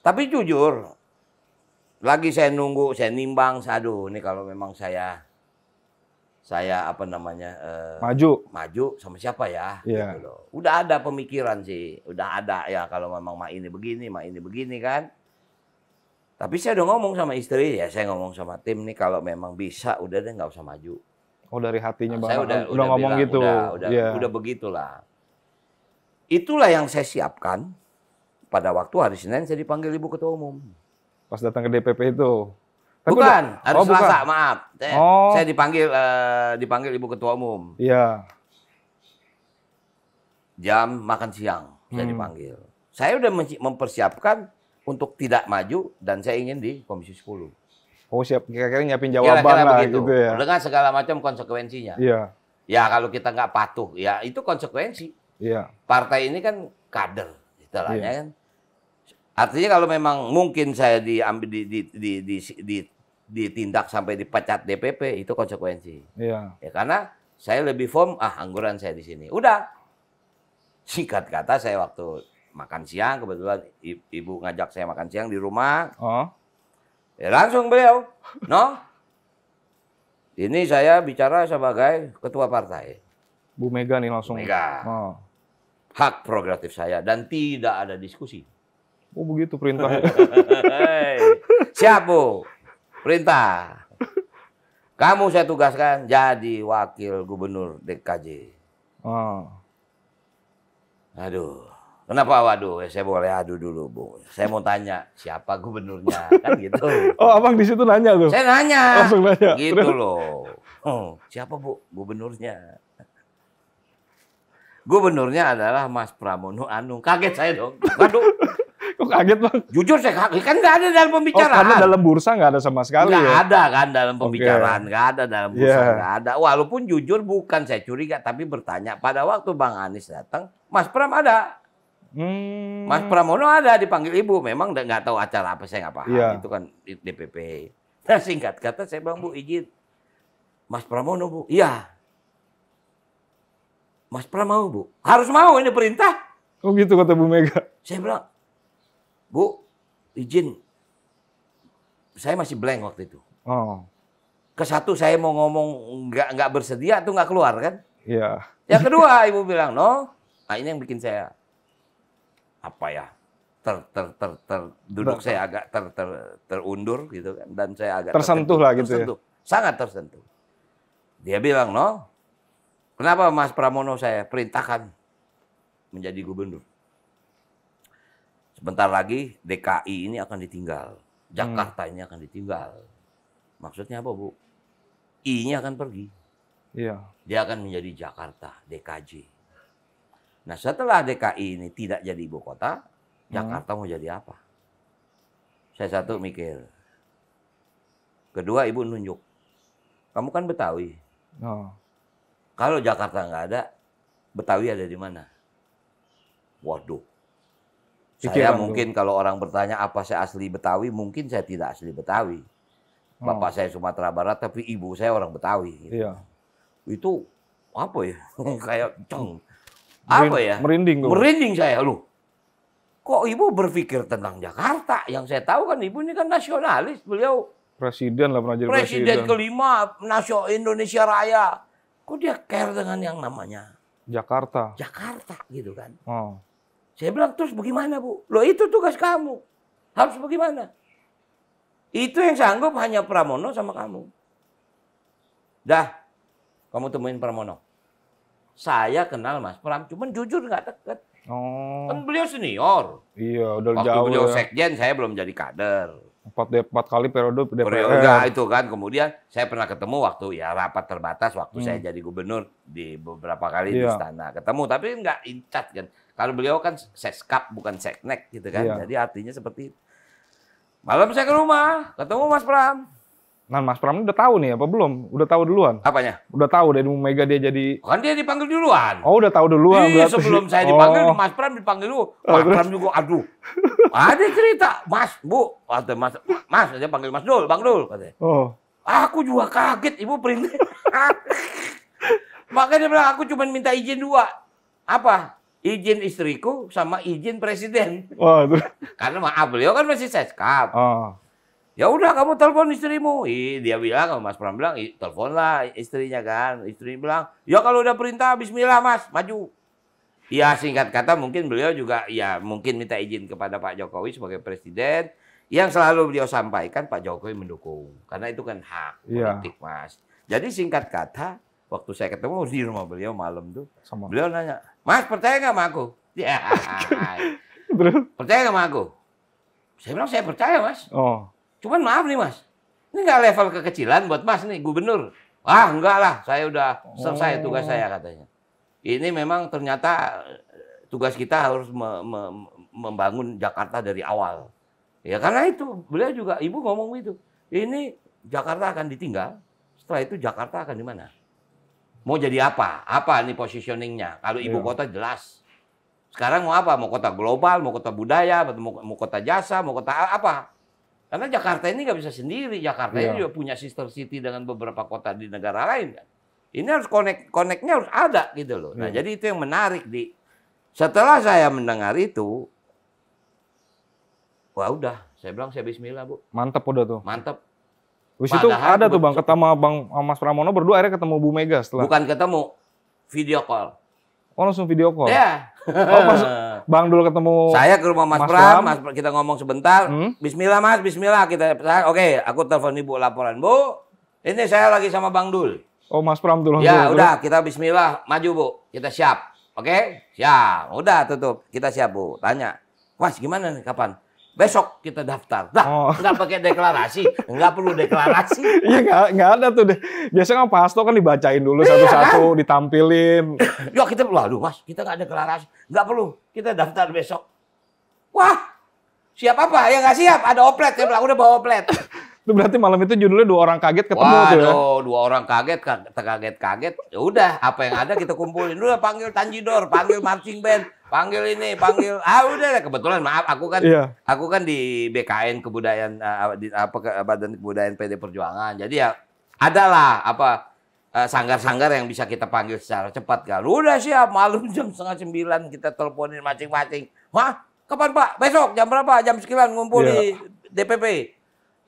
Tapi jujur, lagi saya nunggu, saya nimbang, aduh, ini kalau memang saya saya apa namanya eh, maju maju sama siapa ya yeah. gitu loh. Udah ada pemikiran sih, udah ada ya kalau memang mak ini begini, mak ini begini kan. Tapi saya udah ngomong sama istri ya, saya ngomong sama tim nih kalau memang bisa udah deh nggak usah maju. Oh dari hatinya nah, bang. Saya udah, udah, udah ngomong bilang, gitu. Udah udah, yeah. udah begitulah. Itulah yang saya siapkan pada waktu hari Senin saya dipanggil ibu ketua umum.
Pas datang ke DPP itu.
Tapi bukan, udah, harus oh, Selasa, bukan. maaf. Saya, eh, oh. saya dipanggil uh, dipanggil Ibu Ketua Umum. Iya. Jam makan siang hmm. saya dipanggil. Saya udah mempersiapkan untuk tidak maju dan saya ingin di Komisi 10.
Oh siap, kira-kira nyiapin jawaban kira -kira lah begitu. gitu ya. Dengan
segala macam konsekuensinya. Iya. Ya kalau kita nggak patuh, ya itu konsekuensi. Iya. Partai ini kan kader, istilahnya iya. kan. Artinya kalau memang mungkin saya diambil di, di, di, di, di, ditindak sampai dipecat DPP itu konsekuensi. Iya. Ya karena saya lebih firm ah angguran saya di sini. Udah. sikat kata saya waktu makan siang kebetulan ibu ngajak saya makan siang di rumah. Oh. Ya langsung beliau, "No. Ini saya bicara sebagai ketua partai."
Bu Mega nih langsung. Mega. Oh.
Hak progresif saya dan tidak ada diskusi.
Oh begitu perintahnya.
[LAUGHS] Siap, Bu. Perintah. Kamu saya tugaskan jadi wakil gubernur DKJ. Oh. Aduh. Kenapa waduh? Eh, saya boleh adu dulu, Bu. Saya mau tanya siapa gubernurnya kan
gitu. [LAUGHS] Oh, Abang di situ nanya tuh. Saya nanya. Langsung nanya.
Gitu Terus. loh. Oh, siapa Bu gubernurnya? Gubernurnya adalah Mas Pramono Anung. Kaget saya dong. Waduh. Kok kaget bang? Jujur saya kaget, kan gak ada dalam oh, pembicaraan. Oh, karena dalam
bursa gak ada sama sekali gak ya?
ada kan dalam pembicaraan, nggak gak ada dalam bursa, iya. nggak gak ada. Walaupun jujur bukan saya curiga, tapi bertanya. Pada waktu Bang Anies datang, Mas Pram ada. Hmm. Mas Pramono ada dipanggil ibu, memang gak tahu acara apa saya gak paham. Yeah. Itu kan DPP. [LAUGHS] Nah singkat kata saya bang bu izin, Mas Pramono bu, iya. Mas Pramono bu, harus mau ini perintah. Oh gitu kata Bu Mega. Saya bilang, Bu, izin. Saya masih blank waktu itu. Oh. Ke satu saya mau ngomong nggak nggak bersedia tuh nggak keluar kan? Iya. Yeah. Yang kedua [LAUGHS] ibu bilang no. Nah ini yang bikin saya apa ya? ter ter ter, ter duduk Betul. saya agak ter, ter terundur gitu kan dan saya agak tersentuh lah gitu ya. Sangat tersentuh. Dia bilang, "No. Kenapa Mas Pramono saya perintahkan menjadi gubernur?" Sebentar lagi DKI ini akan ditinggal. Hmm. Jakarta hmm. ini akan ditinggal. Maksudnya apa, Bu? I-nya akan pergi. Iya. Dia akan menjadi Jakarta, DKJ. Nah, setelah DKI ini tidak jadi ibu kota, hmm. Jakarta mau jadi apa? Saya satu mikir. Kedua, ibu nunjuk. Kamu kan Betawi. Oh. Kalau Jakarta nggak ada, Betawi ada di mana? Waduh,
Pikiran saya mungkin
dulu. kalau orang bertanya apa saya asli Betawi, mungkin saya tidak asli Betawi. Oh. Bapak oh. saya Sumatera Barat, tapi ibu saya orang Betawi. Iya. Itu apa ya? [LAUGHS] Kayak ceng. Apa ya? Merinding. Gue. Merinding saya loh. Kok ibu berpikir tentang Jakarta? Yang saya tahu kan ibu ini kan nasionalis. Beliau
presiden lah pernah presiden. Presiden
kelima nasional Indonesia Raya. Kok dia care dengan yang namanya
Jakarta? Jakarta gitu kan. Oh
saya bilang, terus bagaimana Bu? Lo itu tugas kamu. Harus bagaimana? Itu yang sanggup hanya Pramono sama kamu. Dah, kamu temuin Pramono. Saya kenal Mas Pram, cuman jujur nggak deket. Oh. Kan beliau senior.
Iya, udah Waktu jauh. Waktu beliau ya.
sekjen, saya belum jadi kader
empat empat kali periode DPR. Periode itu
kan kemudian saya pernah ketemu waktu ya rapat terbatas waktu hmm. saya jadi gubernur di beberapa kali iya. di istana ketemu tapi nggak incat kan kalau beliau kan seskap bukan seknek gitu kan. Iya. Jadi artinya seperti itu. Malam saya ke rumah,
ketemu Mas Pram. Nah, Mas Pram udah tahu nih apa belum? Udah tahu duluan. Apanya? Udah tahu dari Mega dia jadi Kan dia dipanggil duluan. Oh, udah tahu duluan Iya, sebelum saya dipanggil oh. Mas
Pram dipanggil dulu. Oh, Mas oh, Pram juga aduh. Ada cerita, Mas, Bu, kata Mas, Mas, dia panggil Mas Dul, Bang Dul katanya. Oh. Aku juga kaget, Ibu perintah. [LAUGHS] Makanya dia bilang aku cuma minta izin dua. Apa? izin istriku sama izin presiden. oh, Karena maaf beliau kan masih seskap. Oh. Ya udah kamu telepon istrimu. dia bilang kalau Mas Pram bilang teleponlah istrinya kan. Istri bilang, "Ya kalau udah perintah bismillah Mas, maju." Ya singkat kata mungkin beliau juga ya mungkin minta izin kepada Pak Jokowi sebagai presiden yang selalu beliau sampaikan Pak Jokowi mendukung karena itu kan hak iya. politik yeah. Mas. Jadi singkat kata waktu saya ketemu di rumah beliau malam tuh, Sama. beliau nanya, Mas percaya nggak sama aku? Ya.
[LAUGHS] Terus?
Percaya nggak sama aku? Saya bilang saya percaya mas. Oh. Cuman maaf nih mas, ini nggak level kekecilan buat mas nih gubernur. Ah enggak lah, saya udah selesai oh. tugas saya katanya. Ini memang ternyata eh, tugas kita harus me me membangun Jakarta dari awal. Ya karena itu beliau juga ibu ngomong itu. Ini Jakarta akan ditinggal. Setelah itu Jakarta akan di mana? Mau jadi apa? Apa nih positioningnya? Kalau ibu yeah. kota jelas. Sekarang mau apa? Mau kota global, mau kota budaya, mau, mau kota jasa, mau kota apa? Karena Jakarta ini nggak bisa sendiri. Jakarta yeah. ini iya. juga punya sister city dengan beberapa kota di negara lain kan. Ini harus connect, connectnya harus ada gitu loh. Nah iya. jadi itu yang menarik di. Setelah saya mendengar itu, wah udah, saya bilang saya Bismillah bu.
Mantap udah tuh. Mantap. Terus itu ada tuh Bang ketemu Bang Mas Pramono berdua akhirnya ketemu Bu Mega setelah. Bukan ketemu,
video call.
Oh langsung video call. Iya. Oh Mas [LAUGHS] Bang dulu ketemu Saya ke rumah Mas, Mas Pram, Pram. Mas
Pram, kita ngomong sebentar. Hmm? Bismillah Mas, bismillah kita oke, okay, aku telepon Ibu laporan, Bu. Ini saya lagi sama
Bang Dul. Oh Mas Pram dulu. Ya dulu, udah,
kita bismillah maju Bu. Kita siap. Oke? Okay? Siap. Udah tutup. Kita siap Bu. Tanya. Mas gimana nih kapan? besok kita
daftar. Dah, oh.
nggak pakai deklarasi, nggak perlu deklarasi.
[LAUGHS] Iya nggak nggak ada tuh deh. Biasanya kan pasto kan dibacain dulu iya, satu-satu, iya, kan? ditampilin. ya kita, waduh mas,
kita nggak deklarasi, nggak perlu, kita daftar besok. Wah, siap apa? Ya nggak siap,
ada oplet, ya bilang udah bawa oplet. [LAUGHS] Itu berarti malam itu judulnya dua orang kaget ketemu Waduh, tuh ya. dua orang
kaget, kaget kaget kaget. Ya udah, apa yang ada kita kumpulin. Udah panggil Tanjidor, panggil marching band, panggil ini, panggil. [LAUGHS] Ah udah lah kebetulan maaf aku kan yeah. aku kan di BKN kebudayaan uh, di eh, apa ke, Badan Kebudayaan PD Perjuangan. Jadi ya adalah apa eh, sanggar-sanggar uh, yang bisa kita panggil secara cepat kan. Udah siap, malam [LAUGHS] jam setengah sembilan kita teleponin masing-masing. Hah? Kapan Pak? Besok jam berapa? Jam sekian ngumpul yeah. di DPP.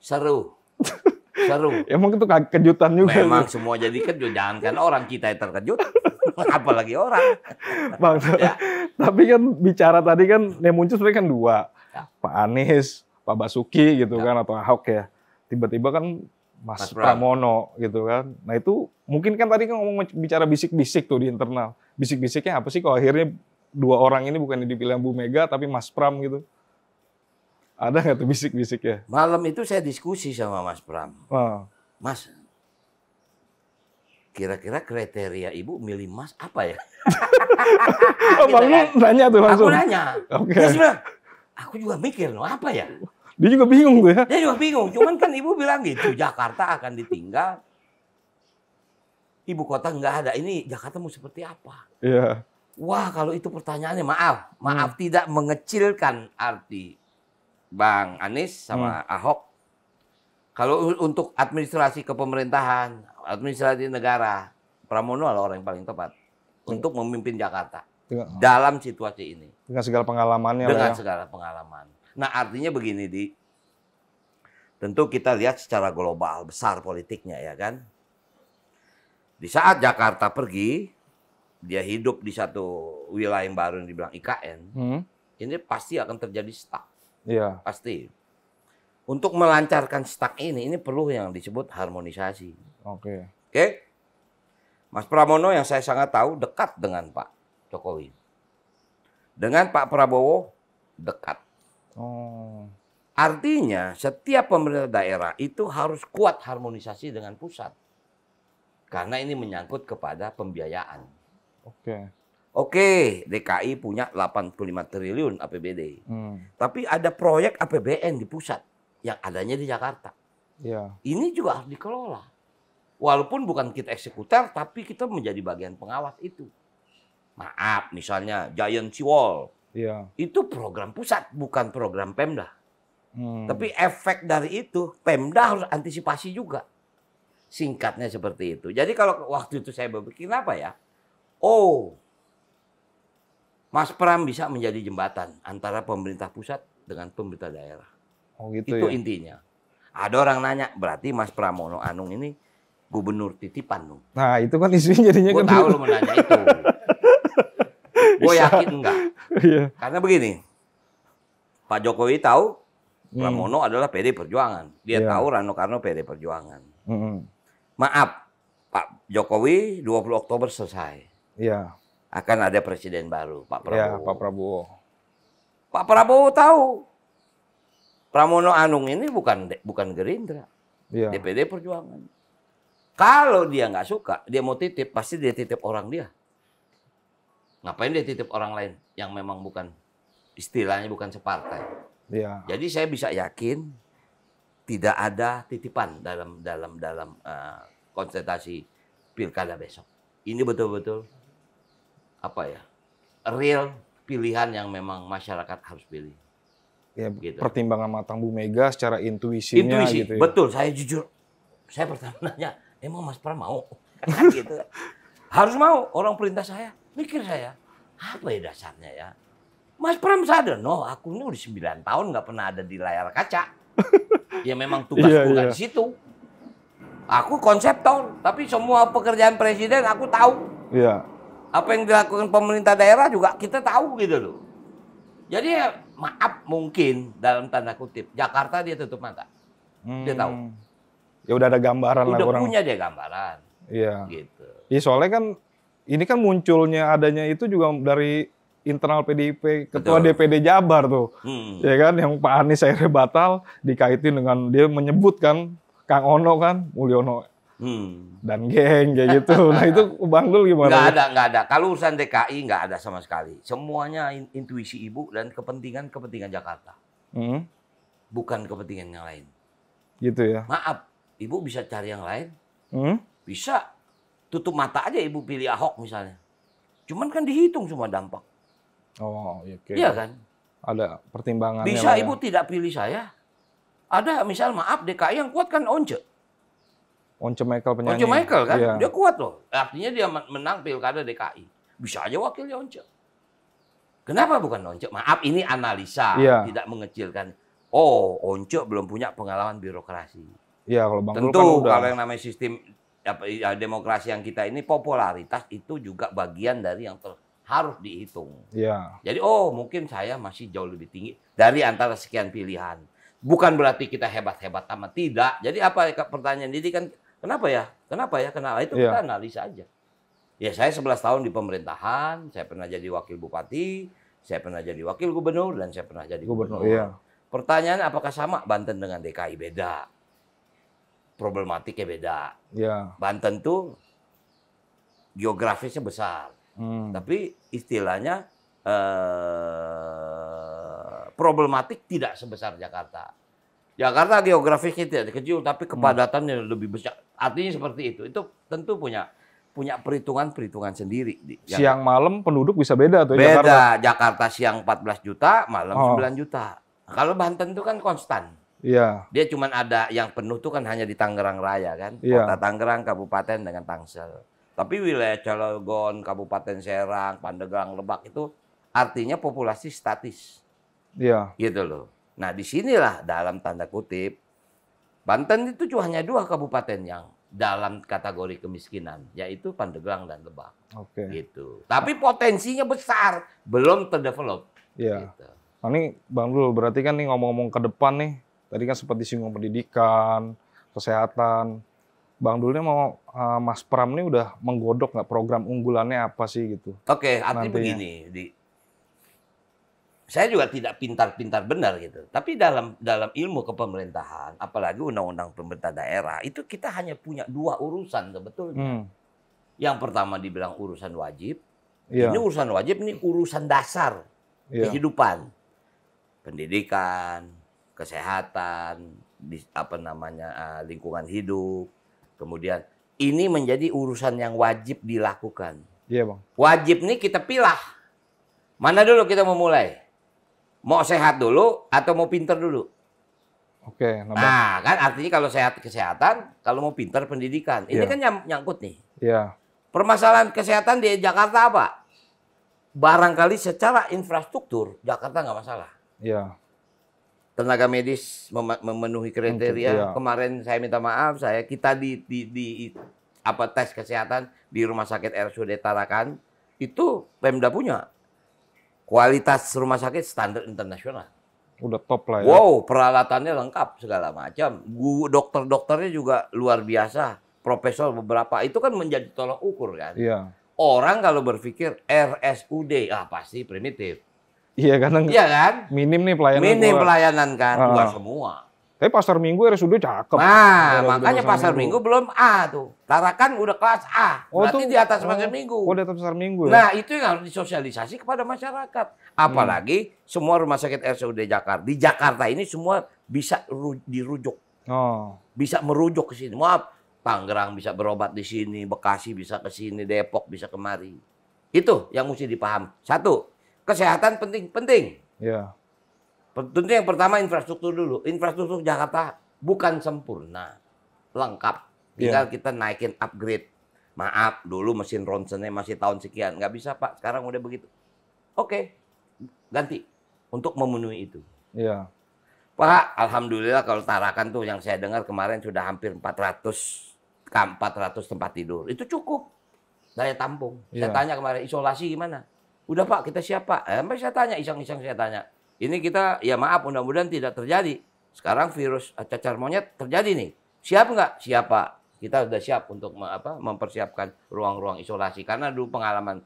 Seru. [LAUGHS] Seru.
Emang itu kejutan juga. Memang
semua jadi kejutan kan orang kita yang terkejut. [LAUGHS] apalagi orang.
Bang, ya. tapi kan bicara tadi kan yang muncul sebenarnya kan dua, ya. Pak Anies, Pak Basuki gitu ya. kan atau Ahok ya. Tiba-tiba kan Mas, Mas Pramono gitu kan. Nah itu mungkin kan tadi kan ngomong bicara bisik-bisik tuh di internal. Bisik-bisiknya apa sih kalau akhirnya dua orang ini bukan dipilih Bu Mega tapi Mas Pram gitu? Ada nggak tuh bisik-bisik ya? Malam itu saya diskusi sama Mas Pram. Oh.
Mas, kira-kira kriteria ibu milih mas apa ya? oh, gitu Bang kan?
nanya tuh langsung. Aku nanya. Okay. Terus
aku juga mikir loh apa ya? Dia
juga bingung tuh ya. Dia juga
bingung. Cuman kan ibu bilang gitu, Jakarta akan ditinggal. Ibu kota nggak ada. Ini Jakarta mau seperti apa? Iya. Yeah. Wah, kalau itu pertanyaannya maaf, maaf hmm. tidak mengecilkan arti Bang Anies sama hmm. Ahok. Kalau untuk administrasi kepemerintahan, administrasi negara Pramono adalah orang yang paling tepat untuk memimpin Jakarta dengan, iya. dalam situasi ini
dengan segala pengalamannya dengan ya.
segala pengalaman nah artinya begini di tentu kita lihat secara global besar politiknya ya kan di saat Jakarta pergi dia hidup di satu wilayah yang baru yang dibilang IKN hmm. ini pasti akan terjadi stuck ya. pasti untuk melancarkan stuck ini ini perlu yang disebut harmonisasi Oke. Okay. Oke. Mas Pramono yang saya sangat tahu dekat dengan Pak Jokowi. Dengan Pak Prabowo dekat. Oh. Artinya setiap pemerintah daerah itu harus kuat harmonisasi dengan pusat. Karena ini menyangkut kepada pembiayaan. Oke. Okay. Oke, DKI punya 85 triliun APBD. Hmm. Tapi ada proyek APBN di pusat yang adanya di Jakarta. Yeah. Ini juga harus dikelola. Walaupun bukan kita eksekutor, tapi kita menjadi bagian pengawas itu. Maaf, misalnya Giant Seawall. Iya. Itu program pusat, bukan program Pemda. Hmm. Tapi efek dari itu, Pemda harus antisipasi juga. Singkatnya seperti itu. Jadi kalau waktu itu saya berpikir apa ya? Oh, Mas Pram bisa menjadi jembatan antara pemerintah pusat dengan pemerintah daerah. Oh gitu itu ya? intinya. Ada orang nanya, berarti Mas Pramono Anung ini gubernur titipan lu. Nah, itu kan isunya jadinya kan. Gue tahu lu mau nanya itu. [LAUGHS] gue yakin enggak. Iya. Karena begini, Pak Jokowi tahu hmm. Pramono adalah PD Perjuangan. Dia yeah. tahu Rano Karno PD Perjuangan. Hmm. Maaf, Pak Jokowi 20 Oktober selesai. Iya. Yeah. Akan ada presiden baru, Pak iya, Prabowo. Iya, Pak Prabowo. Pak Prabowo tahu Pramono Anung ini bukan bukan Gerindra. Iya. DPD Perjuangan. Kalau dia nggak suka, dia mau titip, pasti dia titip orang dia. Ngapain dia titip orang lain yang memang bukan istilahnya bukan separtai. Ya. Jadi saya bisa yakin tidak ada titipan dalam dalam dalam uh, konsentrasi pilkada besok. Ini betul-betul apa ya real pilihan yang memang masyarakat harus pilih.
Ya, gitu. pertimbangan matang Bu Mega secara intuisinya Intuisi, gitu ya. betul. Saya
jujur, saya pertama [LAUGHS] nanya, emang Mas Pram mau? Kan gitu. [LAUGHS] Harus mau, orang perintah saya. Mikir saya, apa ya dasarnya ya? Mas Pram sadar, no, aku ini udah 9 tahun nggak pernah ada di layar kaca. ya [LAUGHS] memang tugas yeah, yeah. di situ. Aku konseptor, tapi semua pekerjaan presiden aku tahu. Iya. Yeah. Apa yang dilakukan pemerintah daerah juga kita tahu gitu loh. Jadi ya, maaf mungkin dalam tanda kutip Jakarta dia tutup mata.
Hmm. Dia tahu. Hmm. Ya udah ada gambaran udah lah orang. Udah punya
dia gambaran.
Iya. Gitu. Ya soalnya kan ini kan munculnya adanya itu juga dari internal PDIP, ketua Betul. DPD Jabar tuh. Hmm. Ya kan yang Pak Anies akhirnya batal dikaitin dengan dia menyebutkan Kang Ono kan, Mulyono hmm. dan geng kayak gitu. [LAUGHS] Nah itu Bang Dul gimana? Nggak
ada, nggak ada. Kalau urusan DKI nggak ada sama sekali. Semuanya intuisi ibu dan kepentingan kepentingan Jakarta, hmm. bukan kepentingan yang lain. Gitu ya. Maaf, Ibu bisa cari yang lain? Hmm? Bisa. Tutup mata aja ibu pilih Ahok misalnya. Cuman kan dihitung semua dampak.
Oh, iya. Okay. Iya kan? Ada pertimbangan. Bisa ya. ibu
ya. tidak pilih saya? Ada misal maaf DKI yang kuat kan Once.
Once Michael penyanyi. Once Michael kan? Iya. Dia
kuat loh. Artinya dia menang pilkada DKI. Bisa aja wakilnya Once. Kenapa bukan Once? Maaf, ini analisa, iya. tidak mengecilkan. Oh, Once belum punya pengalaman birokrasi.
Ya kalau Bang Tentu kan udah... kalau yang
namanya sistem ya, demokrasi yang kita ini popularitas itu juga bagian dari yang ter, harus dihitung. Ya. Jadi oh mungkin saya masih jauh lebih tinggi dari antara sekian pilihan. Bukan berarti kita hebat-hebat sama tidak. Jadi apa ya, pertanyaan ini kan kenapa ya? Kenapa ya? Kenapa itu ya. kita analisa aja. Ya saya 11 tahun di pemerintahan, saya pernah jadi wakil bupati, saya pernah jadi wakil gubernur dan saya pernah jadi gubernur. gubernur Ya. Pertanyaan apakah sama Banten dengan DKI? Beda problematiknya beda. Ya. Banten tuh geografisnya besar, hmm. tapi istilahnya eh, problematik tidak sebesar Jakarta. Jakarta geografisnya tidak kecil, tapi hmm. kepadatannya hmm. lebih besar. Artinya seperti itu. Itu tentu punya punya perhitungan-perhitungan sendiri. Siang
malam penduduk bisa beda atau? Ya, beda. Jakarta.
Jakarta siang 14 juta, malam oh. 9 juta. Kalau Banten itu kan konstan. Iya. Dia cuma ada yang penuh tuh kan hanya di Tangerang Raya kan. Iya. Kota Tangerang, Kabupaten dengan Tangsel. Tapi wilayah Cilegon, Kabupaten Serang, Pandeglang, Lebak itu artinya populasi statis. Iya. Gitu loh. Nah disinilah dalam tanda kutip Banten itu cuma hanya dua kabupaten yang dalam kategori kemiskinan, yaitu Pandeglang dan Lebak. Oke. Gitu. Tapi potensinya besar, belum terdevelop.
Iya. Gitu. Nah, ini Bang Dul, berarti kan nih ngomong-ngomong ke depan nih, Tadi kan sempat disinggung pendidikan, kesehatan. Bang Dul ini mau uh, Mas Pram ini udah menggodok nggak program unggulannya apa sih gitu? Oke, artinya begini,
di, saya juga tidak pintar-pintar benar gitu. Tapi dalam dalam ilmu kepemerintahan, apalagi undang-undang pemerintah daerah, itu kita hanya punya dua urusan sebetulnya. Hmm. Yang pertama dibilang urusan wajib, Ya. ini urusan wajib, ini urusan dasar ya. kehidupan, pendidikan, kesehatan, apa namanya eh, lingkungan hidup, kemudian ini menjadi urusan yang wajib dilakukan. Iya bang. Wajib nih kita pilah mana dulu kita mau mulai, mau sehat dulu atau mau pinter dulu.
Oke. Nambah. Nah
kan artinya kalau sehat kesehatan, kalau mau pinter pendidikan. Ini iya. kan nyang nyangkut nih. Iya. Permasalahan kesehatan di Jakarta apa? Barangkali secara infrastruktur Jakarta nggak masalah. Iya tenaga medis memenuhi kriteria. iya. Kemarin saya minta maaf, saya kita di, di, di apa tes kesehatan di Rumah Sakit RSUD Tarakan itu Pemda punya. Kualitas rumah sakit standar internasional.
Udah top lah ya. Wow,
peralatannya lengkap segala macam. Dokter-dokternya juga luar biasa. Profesor beberapa itu kan menjadi tolak ukur kan. Iya. Orang kalau berpikir RSUD, ah pasti primitif
Iya kan? Iya kan? Minim nih pelayanan. Minim gua. pelayanan kan, ah. buat semua. Tapi pasar minggu RSUD cakep. Nah, makanya pasar minggu. minggu
belum A tuh. Tarakan udah kelas A. Oh, Berarti tuh, di atas pasar oh, minggu. Oh, di atas pasar minggu ya? Nah, itu yang harus disosialisasi kepada masyarakat. Apalagi hmm. semua rumah sakit RSUD Jakarta. Di Jakarta ini semua bisa dirujuk. Oh. Bisa merujuk ke sini. Maaf, Tangerang bisa berobat di sini, Bekasi bisa ke sini, Depok bisa kemari. Itu yang mesti dipaham. Satu, kesehatan penting, penting. Ya. Tentu yang pertama infrastruktur dulu. Infrastruktur Jakarta bukan sempurna, lengkap. Tinggal ya. kita naikin upgrade. Maaf, dulu mesin ronsennya masih tahun sekian, nggak bisa Pak. Sekarang udah begitu. Oke, ganti untuk memenuhi itu. ya Pak, alhamdulillah kalau Tarakan tuh yang saya dengar kemarin sudah hampir 400 400 tempat tidur. Itu cukup daya tampung. ya. Saya iya. tanya kemarin isolasi gimana? udah Pak kita siapa? Eh, Mbak saya tanya, iseng-iseng saya tanya. Ini kita, ya maaf mudah-mudahan tidak terjadi. Sekarang virus eh, cacar monyet terjadi nih. Siap nggak? Siap Pak. Kita sudah siap untuk apa, mempersiapkan ruang-ruang isolasi. Karena dulu pengalaman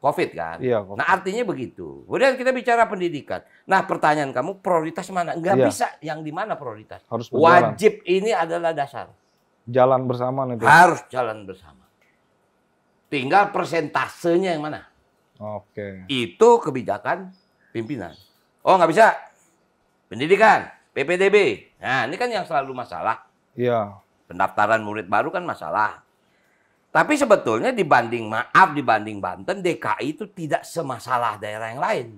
COVID kan. Iya, COVID. Nah artinya begitu. Kemudian kita bicara pendidikan. Nah pertanyaan kamu prioritas mana? nggak iya. bisa yang di mana prioritas.
Harus Wajib
ini adalah dasar.
Jalan bersama nanti. Harus
jalan bersama. Tinggal persentasenya yang mana?
Oke. Itu
kebijakan pimpinan. Oh nggak bisa. Pendidikan, PPDB. Nah ini kan yang selalu masalah. Iya. Pendaftaran murid baru kan masalah. Tapi sebetulnya dibanding maaf dibanding Banten DKI itu tidak semasalah daerah yang lain.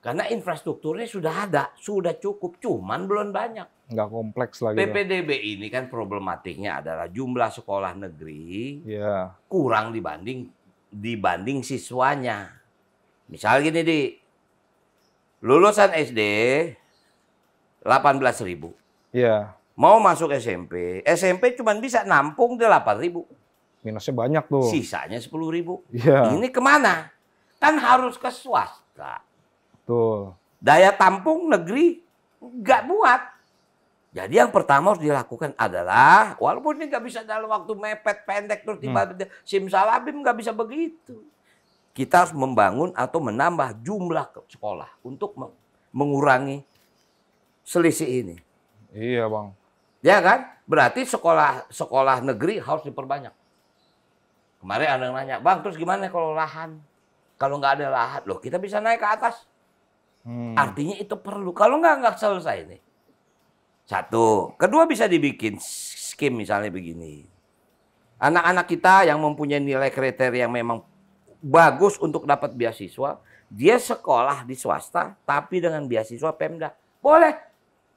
Karena infrastrukturnya sudah ada, sudah cukup, cuman belum banyak. Enggak
kompleks lagi.
PPDB ya. ini kan problematiknya adalah jumlah sekolah negeri yeah. kurang dibanding dibanding siswanya. Misal gini di lulusan SD 18 ribu. Iya. Mau masuk SMP, SMP cuma bisa nampung 8 ribu.
Minusnya banyak tuh. Sisanya
10 ribu. Iya. Ini kemana? Kan harus ke swasta. Tuh. Daya tampung negeri nggak buat. Jadi yang pertama harus dilakukan adalah, walaupun ini nggak bisa dalam waktu mepet pendek terus tiba-tiba hmm. simsalabim nggak bisa begitu. Kita harus membangun atau menambah jumlah sekolah untuk mengurangi selisih ini. Iya bang. Ya kan? Berarti sekolah sekolah negeri harus diperbanyak. Kemarin ada yang nanya, bang terus gimana kalau lahan? Kalau nggak ada lahan, loh kita bisa naik ke atas. Hmm. Artinya itu perlu. Kalau nggak nggak selesai ini. Satu. Kedua bisa dibikin skim misalnya begini. Anak-anak kita yang mempunyai nilai kriteria yang memang bagus untuk dapat beasiswa, dia sekolah di swasta tapi dengan beasiswa Pemda. Boleh.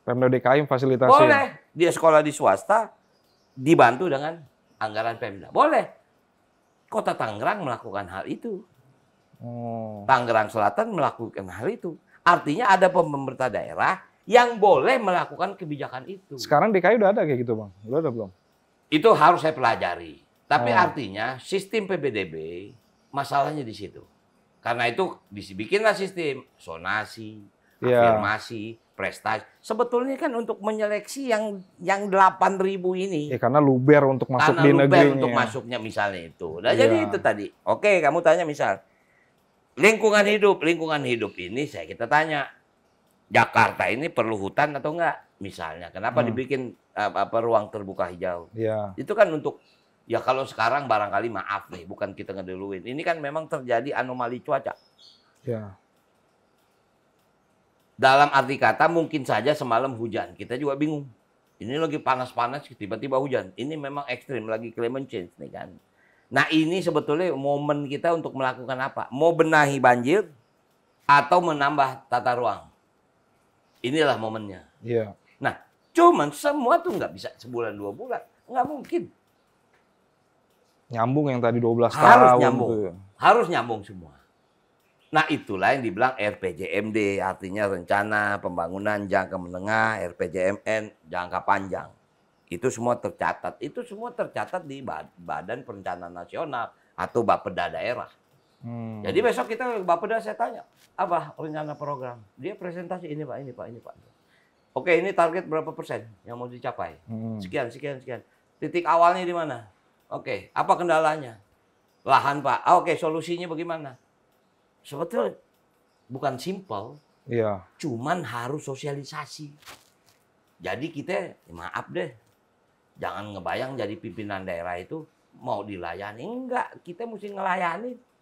Pemda DKI fasilitasi. Boleh.
Dia sekolah di swasta dibantu dengan anggaran Pemda. Boleh. Kota Tangerang melakukan hal itu. Hmm. Tangerang Selatan melakukan hal itu. Artinya ada pemerintah daerah yang boleh melakukan kebijakan
itu. Sekarang DKI udah ada kayak gitu bang, udah ada belum?
Itu harus saya pelajari. Tapi oh. artinya sistem PBDB masalahnya di situ. Karena itu dibikinlah sistem sonasi, yeah. afirmasi, prestasi. Sebetulnya kan untuk menyeleksi yang yang 8000 ini.
Ya, karena luber untuk masuk karena di luber untuk masuknya
misalnya itu. Nah, yeah. jadi itu tadi. Oke, kamu tanya misal lingkungan hidup, lingkungan hidup ini saya kita tanya Jakarta ini perlu hutan atau enggak? Misalnya, kenapa hmm. dibikin apa, apa ruang terbuka hijau? Ya. Itu kan untuk ya kalau sekarang barangkali maaf nih, bukan kita ngeduluin. Ini kan memang terjadi anomali cuaca. Ya. Dalam arti kata mungkin saja semalam hujan, kita juga bingung. Ini lagi panas-panas tiba-tiba hujan. Ini memang ekstrim lagi climate change nih kan. Nah ini sebetulnya momen kita untuk melakukan apa? Mau benahi banjir atau menambah tata ruang? inilah momennya. Iya. Nah, cuman semua tuh nggak bisa sebulan dua bulan, nggak mungkin.
Nyambung yang tadi 12 belas tahun. Harus nyambung,
harus nyambung semua. Nah itulah yang dibilang RPJMD, artinya rencana pembangunan jangka menengah, RPJMN jangka panjang. Itu semua tercatat. Itu semua tercatat di Badan Perencanaan Nasional atau Bapeda Daerah. Hmm. Jadi besok kita bapak Bapeda saya tanya, apa rencana program? Dia presentasi ini Pak, ini Pak, ini Pak. Oke, ini target berapa persen yang mau dicapai? Hmm. Sekian, sekian, sekian. Titik awalnya di mana? Oke, apa kendalanya? Lahan Pak. Ah, oke, solusinya bagaimana? Sebetulnya bukan simpel. Iya. Cuman harus sosialisasi. Jadi kita, ya maaf deh, jangan ngebayang jadi pimpinan daerah itu mau dilayani. Enggak, kita mesti ngelayani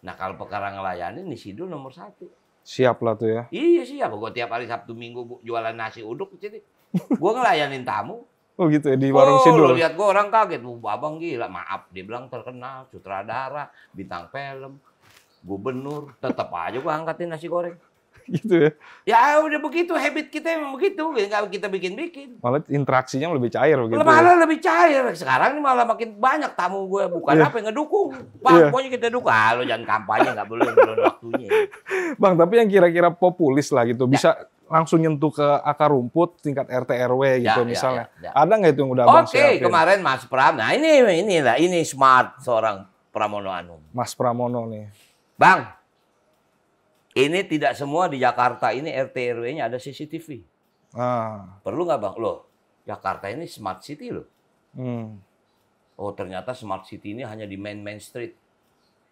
Nah kalau perkara ngelayani nih Sidul nomor satu.
Siap lah tuh ya.
Iya siap. Gue tiap hari Sabtu Minggu jualan nasi uduk jadi Gue ngelayanin tamu.
Oh gitu ya di warung oh, Sidul. lihat
gue orang kaget, bu abang gila. Maaf, dia bilang terkenal, sutradara, bintang film, gubernur, tetap aja gue angkatin nasi goreng. [LAUGHS] gitu ya. Ya udah begitu habit kita memang begitu, ya, nggak kita
bikin-bikin. Malah interaksinya lebih cair begitu. Ya. Malah
ya. lebih cair. Sekarang ini malah makin banyak tamu gue bukan yeah. apa yang ngedukung. Bang, [LAUGHS] yeah. Iya. pokoknya kita dukung. Ah, lo jangan kampanye nggak boleh belum waktunya.
[LAUGHS] Bang, tapi yang kira-kira populis lah gitu ya. bisa langsung nyentuh ke akar rumput tingkat RT RW gitu ya, misalnya. Ya, ya, ya. Ada nggak itu yang udah Oke, kemarin
Mas Pram. Nah, ini ini lah, ini smart seorang Pramono Anum.
Mas Pramono nih. Bang,
ini tidak semua di Jakarta ini RT RW-nya ada CCTV.
Ah.
Perlu nggak bang? Loh, Jakarta ini smart city loh. Hmm. Oh ternyata smart city ini hanya di main main street.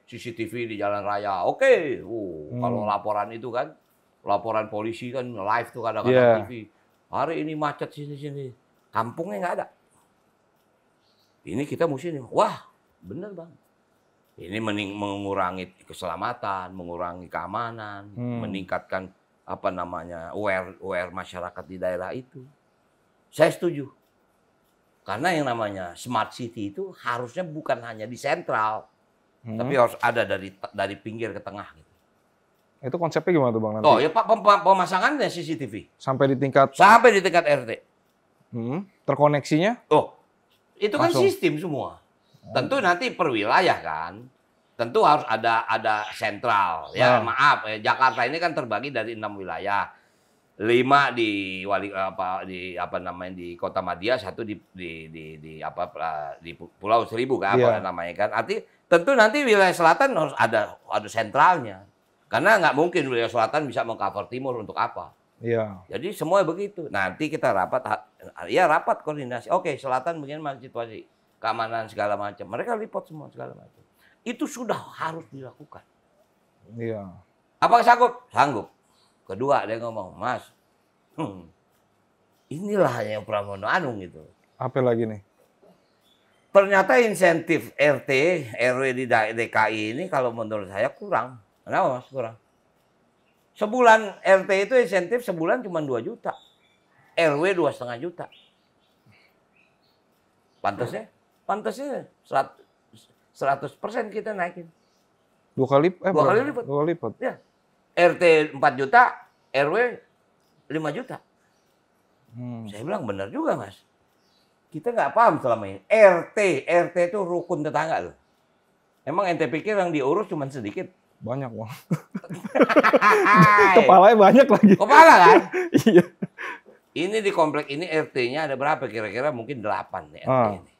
CCTV di jalan raya. Oke, okay. Uh, hmm. kalau laporan itu kan, laporan polisi kan live tuh kadang-kadang yeah. TV. Hari ini macet sini-sini. Kampungnya nggak ada. Ini kita mesti, wah bener bang ini mening mengurangi keselamatan, mengurangi keamanan, hmm. meningkatkan apa namanya aware aware masyarakat di daerah itu. Saya setuju. Karena yang namanya smart city itu harusnya bukan hanya di sentral, hmm. tapi harus ada dari dari pinggir ke tengah gitu.
Itu konsepnya gimana tuh Bang nanti? Oh, ya
Pak pem pemasangannya CCTV.
Sampai di tingkat Sampai di tingkat RT. Hmm, terkoneksinya? Oh.
Itu kan Langsung. kan sistem semua. Tentu nanti per wilayah kan. Tentu harus ada ada sentral. Ya, nah. maaf, ya, Jakarta ini kan terbagi dari enam wilayah. Lima di wali apa di apa namanya di Kota Madia, satu di di di, di apa di Pulau Seribu kan yeah. apa iya. namanya kan. Arti tentu nanti wilayah selatan harus ada ada sentralnya. Karena nggak mungkin wilayah selatan bisa mengcover timur untuk apa? Ya. Jadi semua begitu. Nanti kita rapat, ya rapat koordinasi. Oke, selatan begini masih situasi keamanan segala macam. Mereka lipat semua segala macam. Itu sudah harus dilakukan. Iya. Apakah sanggup? Sanggup. Kedua dia ngomong, Mas, hmm, inilah yang Pramono Anung gitu.
Apa lagi nih?
Ternyata insentif RT, RW di DKI ini kalau menurut saya kurang. Kenapa mas kurang? Sebulan RT itu insentif sebulan cuma 2 juta. RW dua setengah juta. Pantas ya? pantasnya seratus persen kita naikin.
Dua kali, eh, dua kali lipat. Dua kali lipat.
Ya. RT 4 juta, RW 5 juta. Hmm. Saya bilang benar juga mas. Kita nggak paham selama ini. RT, RT itu rukun tetangga loh. Emang ente pikir yang diurus cuma sedikit? Banyak bang.
[LAUGHS] Kepalanya banyak lagi. Kepala kan? [LAUGHS] iya.
Ini di komplek ini RT-nya ada berapa kira-kira? Mungkin delapan nih RT ah. ini.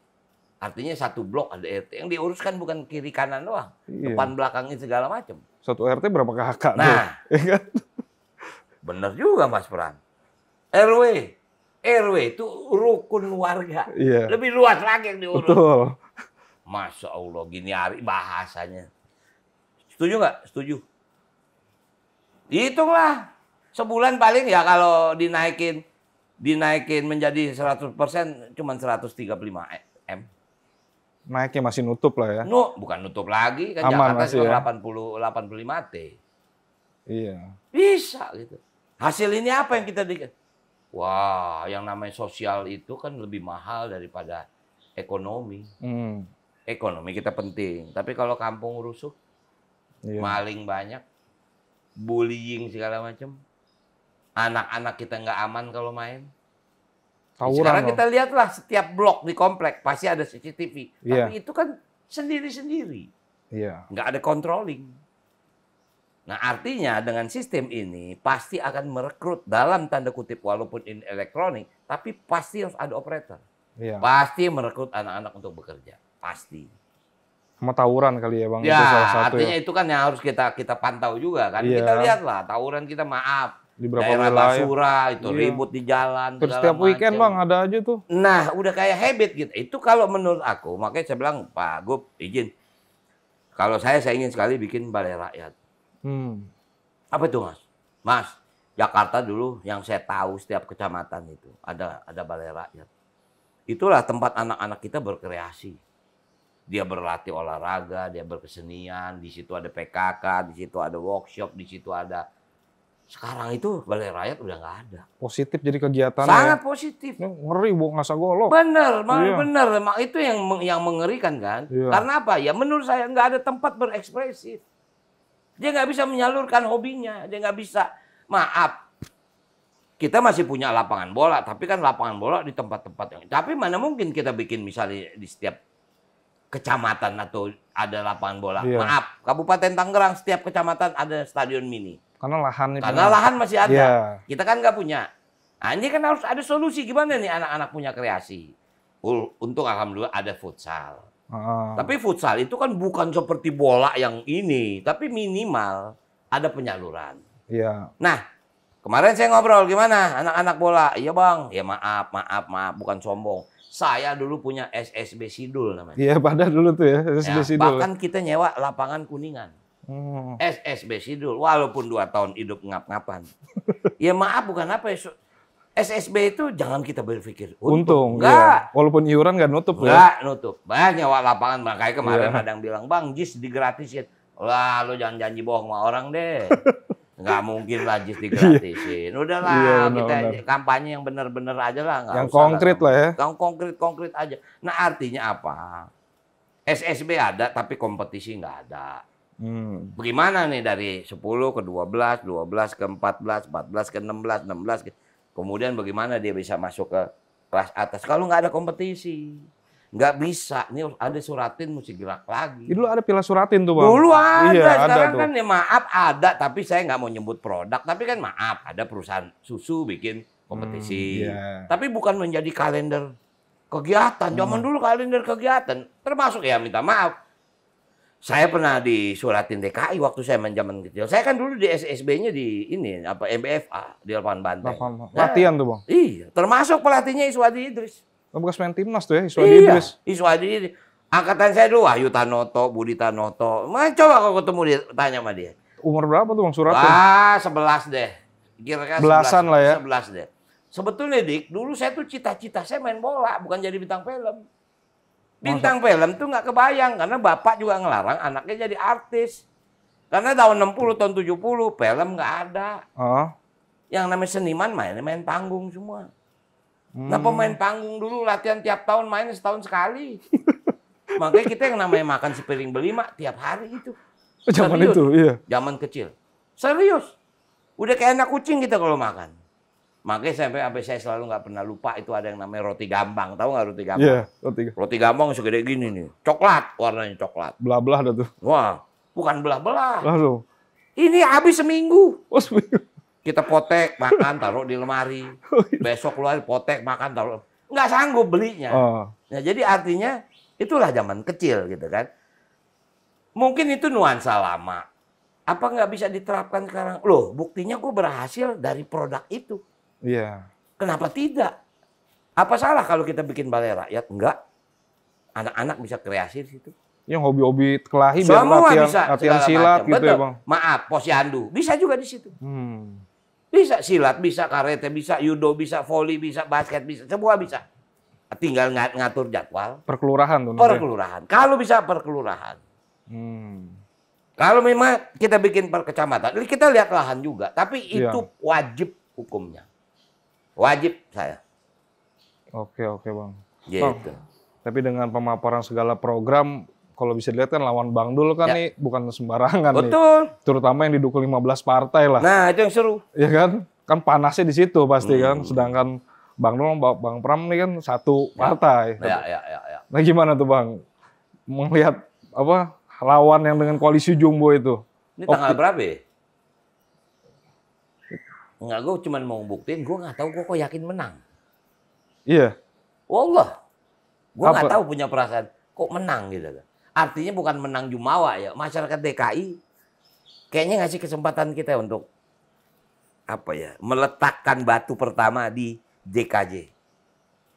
Artinya satu blok ada RT yang diuruskan bukan kiri kanan doang, iya. depan belakangnya segala macam.
Satu RT berapa kakak? Nah, [LAUGHS] ya bener juga Mas Pran.
RW, RW itu rukun warga. Iya. Lebih luas lagi yang diurus. Betul. Masya Allah, gini hari bahasanya. Setuju nggak? Setuju. Hitunglah. Sebulan paling ya kalau dinaikin dinaikin menjadi 100% cuma 135
naiknya masih nutup lah ya. No,
bukan nutup lagi kan Aman Jakarta masih ya? 80 85 T.
Iya. Bisa gitu.
Hasil ini apa yang kita bikin? Wah, yang namanya sosial itu kan lebih mahal daripada ekonomi. Hmm. Ekonomi kita penting, tapi kalau kampung rusuh, iya. maling banyak, bullying segala macam, anak-anak kita nggak aman kalau main.
Tawuran Sekarang kita
lihatlah setiap blok di komplek pasti ada CCTV. Yeah. Tapi itu kan sendiri-sendiri. Iya. -sendiri. Nggak ada controlling. Nah artinya dengan sistem ini pasti akan merekrut dalam tanda kutip walaupun in elektronik, tapi pasti harus ada operator. Iya. Pasti merekrut anak-anak untuk bekerja. Pasti.
Sama tawuran kali ya bang. Ya, itu salah satu ya. artinya ya.
itu kan yang harus kita kita pantau juga kan. Iya. Kita lihatlah tawuran kita maaf
di berapa daerah wilayah. Basura itu iya. ribut
di jalan. Terus setiap macam. weekend bang ada aja tuh. Nah udah kayak habit gitu. Itu kalau menurut aku makanya saya bilang Pak gue izin. Kalau saya saya ingin sekali bikin balai rakyat.
Hmm. Apa itu mas?
Mas Jakarta dulu yang saya tahu setiap kecamatan itu ada ada balai rakyat. Itulah tempat anak-anak kita berkreasi. Dia berlatih olahraga, dia berkesenian, di situ ada PKK, di situ ada workshop, di situ ada sekarang itu balai rakyat udah nggak ada.
Positif jadi kegiatan. Ya. Sangat ya. positif. Ini ngeri bu ngasa golok. Bener, mak, iya. bener.
Mak itu yang yang mengerikan kan. Iya. Karena apa? Ya menurut saya nggak ada tempat berekspresi. Dia nggak bisa menyalurkan hobinya. Dia nggak bisa. Maaf, kita masih punya lapangan bola, tapi kan lapangan bola di tempat-tempat yang tapi mana mungkin kita bikin misalnya di setiap kecamatan atau ada lapangan bola. Iya. Maaf, Kabupaten Tangerang setiap kecamatan ada stadion mini.
Karena lahan Karena lahan masih ada. Yeah.
Kita kan nggak punya. Nah, ini kan harus ada solusi gimana nih anak-anak punya kreasi. Untung alhamdulillah ada futsal. Uh. Tapi futsal itu kan bukan seperti bola yang ini, tapi minimal ada penyaluran. Iya. Nah, kemarin saya ngobrol gimana anak-anak bola? Iya bang, ya maaf, maaf, maaf, bukan sombong. Saya dulu punya SSB Sidul namanya. Iya, yeah, pada
dulu tuh ya SSB ya, Sidul. Bahkan
kita nyewa lapangan kuningan. Oh. SSB Sidul, walaupun dua tahun hidup ngap-ngapan. [LAUGHS] ya maaf bukan apa ya, SSB itu jangan kita
berpikir untung. untung iya. enggak. Iya. Walaupun iuran nggak nutup enggak,
ya. nutup. Banyak lapangan makanya kemarin yeah. ada yang bilang, "Bang, JIS digratisin." Lah, lu jangan janji bohong sama orang deh. [LAUGHS] nggak mungkin lah JIS digratisin. Iya. Udahlah, yeah, kita kampanye yang bener-bener aja lah. Nggak yang konkret lah, lah ya. Yang konkret-konkret aja. Nah, artinya apa? SSB ada tapi kompetisi nggak ada Hmm. Bagaimana nih dari 10 ke 12, 12 ke 14, 14 ke 16, 16 ke... Kemudian bagaimana dia bisa masuk ke kelas atas kalau nggak ada kompetisi? nggak bisa. Ini ada suratin mesti gerak lagi. Dulu
ada pila suratin tuh bang. Dulu ada, iya, sekarang ada kan tuh.
ya maaf ada, tapi saya nggak mau nyebut produk, tapi kan maaf ada perusahaan susu bikin kompetisi. Hmm, yeah. Tapi bukan menjadi kalender kegiatan. Zaman hmm. dulu kalender kegiatan, termasuk ya minta maaf saya pernah disuratin DKI waktu saya menjaman kecil. Saya kan dulu di SSB-nya di ini apa MBFA di lapangan Banteng. nah, latihan
tuh bang. Iya,
termasuk pelatihnya Iswadi Idris.
Oh, bekas main timnas tuh ya Iswadi iya, Idris.
Iswadi Idris. Angkatan saya dulu Wahyu Tanoto, Budi Tanoto. Mau coba kalau ketemu dia tanya sama dia.
Umur berapa tuh Bang Suratin?
Ah, 11 deh. Kira-kira belasan lah ya. 11 deh. Sebetulnya Dik, dulu saya tuh cita-cita saya main bola, bukan jadi bintang film. Bintang Masa? film tuh nggak kebayang karena bapak juga ngelarang anaknya jadi artis. Karena tahun 60 tahun 70 film nggak ada. Oh. Yang namanya seniman main main panggung semua. Hmm. Nah pemain panggung dulu latihan tiap tahun main setahun sekali. [LAUGHS] Makanya kita yang namanya makan sepiring berlima tiap hari itu. Zaman itu, iya. Zaman kecil. Serius. Udah kayak anak kucing kita kalau makan. Makanya sampai sampai saya selalu nggak pernah lupa itu ada yang namanya roti gampang, Tahu nggak roti gampang? Iya, yeah, roti. Roti gampang segede gini nih. Coklat warnanya coklat.
Belah-belah dah tuh.
Wah, bukan belah-belah. Lalu. Ini habis seminggu. Oh, seminggu. Kita potek, makan, taruh di lemari. [LAUGHS] Oh, iya. Besok keluar potek, makan, taruh. Nggak sanggup
belinya. Oh.
Nah, jadi artinya itulah zaman kecil gitu kan. Mungkin itu nuansa lama. Apa nggak bisa diterapkan sekarang? Loh, buktinya gue berhasil dari produk itu. Iya. Kenapa tidak? Apa salah kalau kita bikin balai rakyat? Enggak. Anak-anak bisa kreasi di situ.
Yang hobi-hobi kelahi biar latihan, bisa, latihan silat gitu Betul. ya bang.
Maaf, posyandu bisa juga di situ.
Hmm.
Bisa silat, bisa karate, bisa yudo, bisa volley, bisa basket, bisa semua bisa. Tinggal ng ngatur jadwal.
Perkelurahan tuh. Perkelurahan.
Ya? Kalau bisa perkelurahan.
Hmm.
Kalau memang kita bikin perkecamatan, kita lihat lahan juga. Tapi iya. itu ya. wajib hukumnya. Wajib saya.
Oke, oke, Bang. Gitu. Bang, tapi dengan pemaparan segala program kalau bisa dilihat kan lawan Bang Dul kan ya. nih bukan sembarangan Betul. nih. Terutama yang didukung 15 partai lah. Nah, itu yang seru. Ya kan? Kan panasnya di situ pasti hmm. kan. Sedangkan Bang Dul Bang Pram nih kan satu ya. partai. Ya, ya, ya, ya. Nah, gimana tuh Bang? Melihat apa lawan yang dengan koalisi jumbo itu. Ini tanggal Opti berapa ya?
Enggak, gue cuma mau buktiin, gue nggak tahu gue kok yakin menang. Iya. Wallah. Gue nggak tahu punya perasaan, kok menang gitu. Kan. Artinya bukan menang Jumawa ya, masyarakat DKI kayaknya ngasih kesempatan kita untuk apa ya meletakkan batu pertama di DKJ.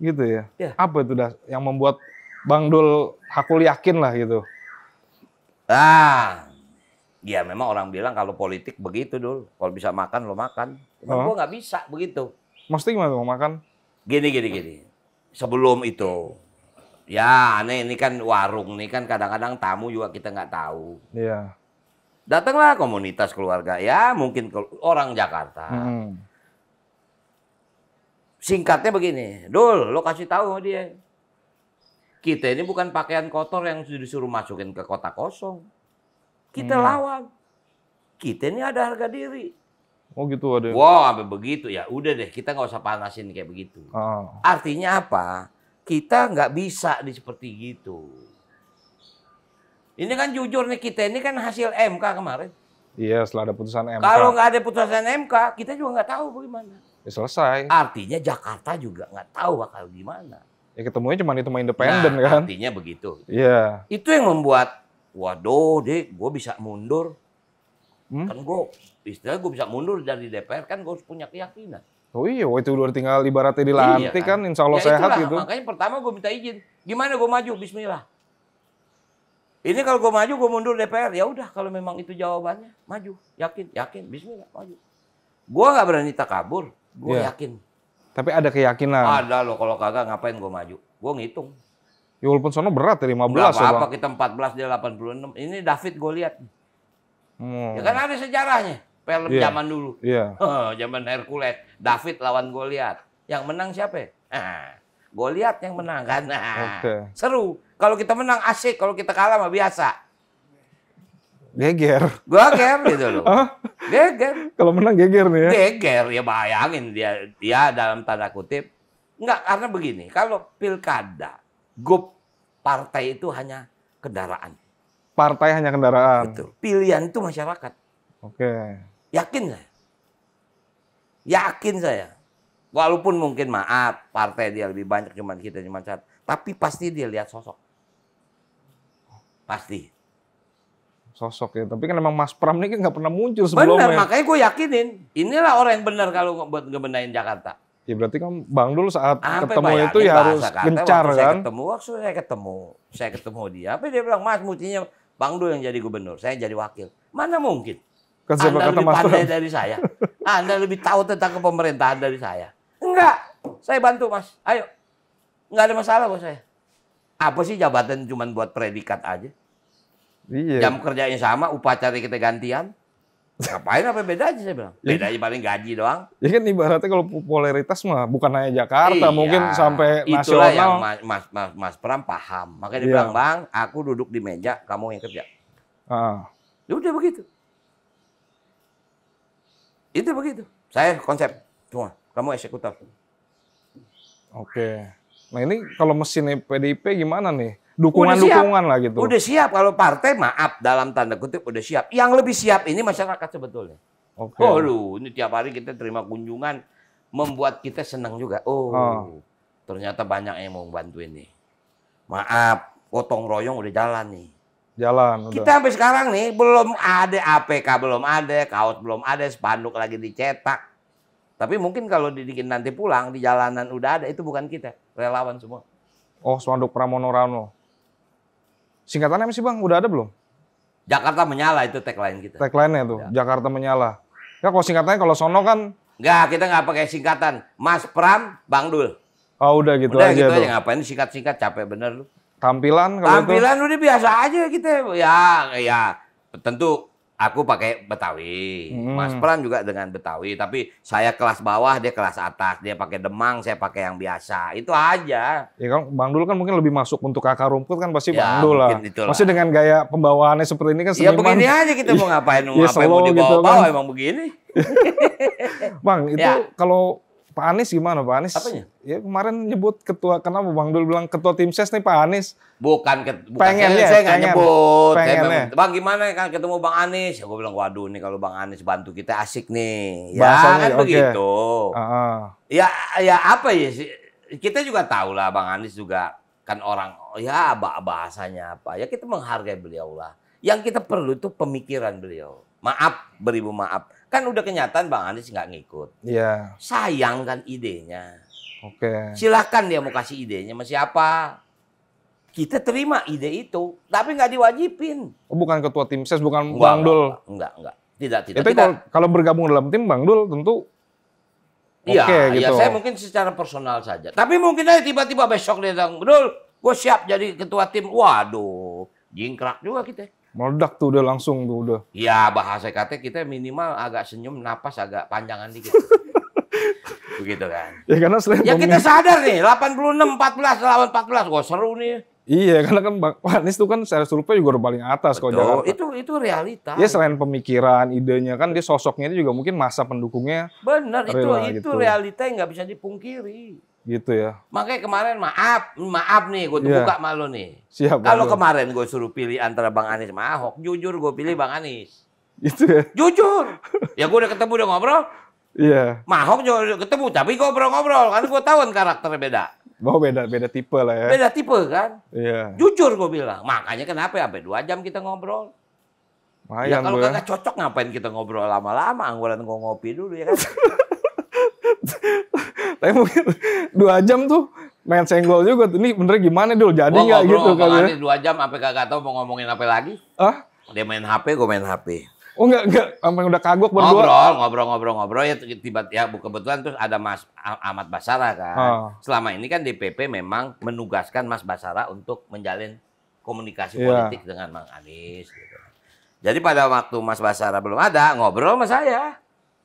Gitu ya. ya. Apa itu dah yang membuat Bang Dul hakul yakin lah gitu. Ah,
ya memang orang bilang kalau politik begitu dulu. Kalau bisa makan lo makan. Cuman oh. gue nggak bisa begitu.
Mesti gimana mau makan?
Gini gini gini. Sebelum itu, ya aneh ini kan warung nih kan kadang-kadang tamu juga kita nggak tahu. Iya. Datanglah komunitas keluarga ya mungkin ke, orang Jakarta. Hmm. Singkatnya begini, Dul, lo kasih tahu sama dia. Kita ini bukan pakaian kotor yang disuruh masukin ke kota kosong kita hmm. lawan. Kita ini ada harga diri. Oh gitu ada. Wow, sampai begitu ya. Udah deh, kita nggak usah panasin kayak begitu. Ah. Artinya apa? Kita nggak bisa di seperti gitu. Ini kan jujur nih kita ini kan hasil MK kemarin.
Iya, setelah ada putusan MK. Kalau nggak
ada putusan MK, kita juga nggak tahu bagaimana.
Ya selesai. Artinya Jakarta juga nggak tahu bakal gimana. Ya ketemunya cuma itu main independen nah, kan. Artinya begitu. Iya. Yeah. Itu yang
membuat waduh dek gue bisa mundur hmm? kan gue istilah gue bisa mundur dari DPR kan gue harus punya keyakinan
oh iya waktu oh, itu udah tinggal ibaratnya dilantik iya, kan? kan insya Allah ya, sehat itulah, gitu makanya
pertama gue minta izin gimana gue maju Bismillah ini kalau gue maju gue mundur DPR ya udah kalau memang itu jawabannya maju yakin yakin Bismillah maju gue nggak berani takabur gue yeah. yakin
tapi ada keyakinan
ada loh kalau kagak ngapain gue maju gue ngitung
Ya walaupun sono berat ya 15 belas, apa,
-apa ya, kita 14 dia 86. Ini David gue lihat. Hmm. Ya kan ada sejarahnya. Film yeah. zaman dulu. Iya. Yeah. [LAUGHS] Oh, zaman Hercules. David lawan Goliat. Yang menang siapa? Ya? Nah, Goliat yang menang kan. Nah, okay. Seru. Kalau kita menang asik, kalau kita kalah mah biasa.
Geger. Geger gitu loh.
geger.
Kalau menang geger nih ya.
Geger ya bayangin dia dia dalam tanda kutip. Enggak karena begini, kalau pilkada Gop partai itu hanya kendaraan.
Partai hanya kendaraan. Betul.
Pilihan itu masyarakat. Oke. Yakin saya. Yakin saya. Walaupun mungkin maaf partai dia lebih banyak cuman kita cuma satu, tapi pasti dia lihat sosok. Pasti.
Sosok ya, tapi kan memang Mas Pram ini kan nggak pernah muncul sebelumnya. Benar, makanya gue
yakinin. Inilah orang yang benar kalau buat ngebenain Jakarta.
Ya berarti kan Bang dulu saat Ampe ketemu itu ya harus kata, gencar kan? Saya
ketemu, waktu saya ketemu, saya ketemu dia. tapi dia bilang, Mas mutinya Bang Dul yang jadi gubernur, saya jadi wakil. Mana mungkin?
Kan Anda kata lebih pandai dari
saya. Anda lebih tahu tentang pemerintahan dari saya. Enggak, saya bantu Mas. Ayo, Enggak ada masalah buat saya. Apa sih jabatan cuma buat predikat aja? Iya. Jam kerjanya sama, upacara kita gantian. Ngapain apa bedanya saya bilang? Iya. Bedanya paling gaji doang.
Ya kan ibaratnya kalau popularitas mah bukan hanya Jakarta, iya, mungkin sampai itulah nasional. Itulah yang
Mas, Mas, Mas, Mas Pram paham. Makanya dia iya. bilang, Bang, aku duduk di meja, kamu yang kerja.
Ah. Ya udah begitu.
Itu begitu. Saya konsep cuma Kamu eksekutor.
Oke. Nah ini kalau mesinnya PDIP gimana nih? dukungan-dukungan lah gitu. Udah
siap kalau partai maaf dalam tanda kutip udah siap. Yang lebih siap ini masyarakat sebetulnya.
Oke. Okay. Oh lu,
ini tiap hari kita terima kunjungan membuat kita senang juga. Oh, oh. ternyata banyak yang mau bantu ini Maaf, potong royong udah jalan nih.
Jalan. Kita udah. sampai sekarang nih
belum ada APK, belum ada kaos, belum ada spanduk lagi dicetak. Tapi mungkin kalau dibikin nanti pulang di jalanan udah ada itu bukan kita, relawan semua.
Oh, spanduk Pramono Rano. Singkatannya apa sih Bang? Udah ada belum?
Jakarta menyala itu tagline
kita. Tagline-nya tuh, ya. Jakarta menyala. Ya kalau singkatannya kalau
sono kan Enggak, kita nggak pakai singkatan. Mas Pram, Bang Dul.
Oh, udah gitu udah aja. Udah gitu tuh. aja
ngapain singkat-singkat capek bener lu.
Tampilan kalau Tampilan itu...
udah biasa aja kita. Ya, ya tentu aku pakai Betawi. Hmm. Mas Pran juga dengan Betawi, tapi saya kelas bawah, dia kelas atas, dia pakai Demang, saya pakai yang biasa. Itu aja.
Ya kan Bang Dul kan mungkin lebih masuk untuk kakak rumput kan pasti ya, Bang Dul lah. Masih dengan gaya pembawaannya seperti ini kan ya, seniman. Ya begini aja kita mau ngapain, [LAUGHS] ya, ngapain mau dibawa-bawa gitu, kan. emang begini. [LAUGHS] bang, ya. itu ya. kalau Pak Anies gimana Pak Anies? Apanya? Ya kemarin nyebut ketua kenapa Bang Dul bilang ketua tim ses nih Pak Anies. Bukan, ke, bukan pengen saya ya, nggak nyebut. pengen Saya
bang gimana ya, kan ketemu Bang Anies? Ya gue bilang waduh nih kalau Bang Anies bantu kita asik nih. Ya Bahasanya, kan okay. begitu. Uh -huh. Ya ya apa ya sih? Kita juga tahu lah Bang Anies juga kan orang ya bahasanya apa. Ya kita menghargai beliau lah. Yang kita perlu itu pemikiran beliau. Maaf beribu maaf Kan udah kenyataan Bang Anies nggak ngikut. Iya. Sayang kan idenya. Oke. Okay. Silakan dia mau kasih idenya sama siapa. Kita terima ide itu, tapi nggak
diwajibin. Oh, bukan ketua tim ses, bukan enggak, Bang Dul. Enggak, enggak, enggak.
Tidak, tidak. Ya, tapi Kalau,
kalau bergabung dalam tim Bang Dul tentu Iya, okay, iya gitu. saya mungkin
secara personal saja. Tapi mungkin aja tiba-tiba besok dia bilang, "Dul, gue siap jadi ketua tim." Waduh, jingkrak juga kita.
Meledak tuh udah langsung tuh udah.
Iya bahasa kata kita minimal agak senyum, napas agak panjangan dikit.
[LAUGHS] Begitu kan. Ya karena selain Ya kita sadar nih,
86 14 lawan 14. Wah, seru nih.
Iya, karena kan Bang Anies itu kan secara survei juga udah paling atas kok kalau
Itu itu realita. Ya
selain pemikiran, idenya kan dia sosoknya itu juga mungkin masa pendukungnya. Benar, itu itu gitu. realita
yang nggak bisa dipungkiri. Gitu ya. Makanya kemarin maaf, maaf nih gue yeah. Iya. buka malu nih.
Siap. Kalau kemarin gue suruh
pilih antara Bang Anies sama Ahok, jujur gue pilih Bang Anies. Itu ya. Jujur. ya gue udah ketemu udah ngobrol. Iya. Yeah. Mahok juga udah ketemu tapi ngobrol-ngobrol kan gue tahu kan karakternya beda.
Mau oh, beda beda tipe lah ya. Beda
tipe kan. Iya. Yeah. Jujur gue bilang. Makanya kenapa ya sampai dua jam kita ngobrol.
Mayang ya kalau kagak
cocok ngapain kita ngobrol lama-lama, angguran gue ngopi dulu ya kan. [LAUGHS]
[LAUGHS] Tapi mungkin dua jam tuh main senggol juga Ini bener gimana dulu jadi nggak gitu kali. Ya?
Dua jam apa kagak tau mau ngomongin apa lagi. Ah? Dia main HP, gue main HP.
Oh enggak enggak sampai udah kagok berdua. Ngobrol,
ngobrol, ngobrol, ngobrol ya tiba ya kebetulan terus ada Mas Ahmad Basara kan. Oh. Selama ini kan DPP memang menugaskan Mas Basara untuk menjalin komunikasi yeah. politik dengan Mang Anies gitu. Jadi pada waktu Mas Basara belum ada, ngobrol sama saya.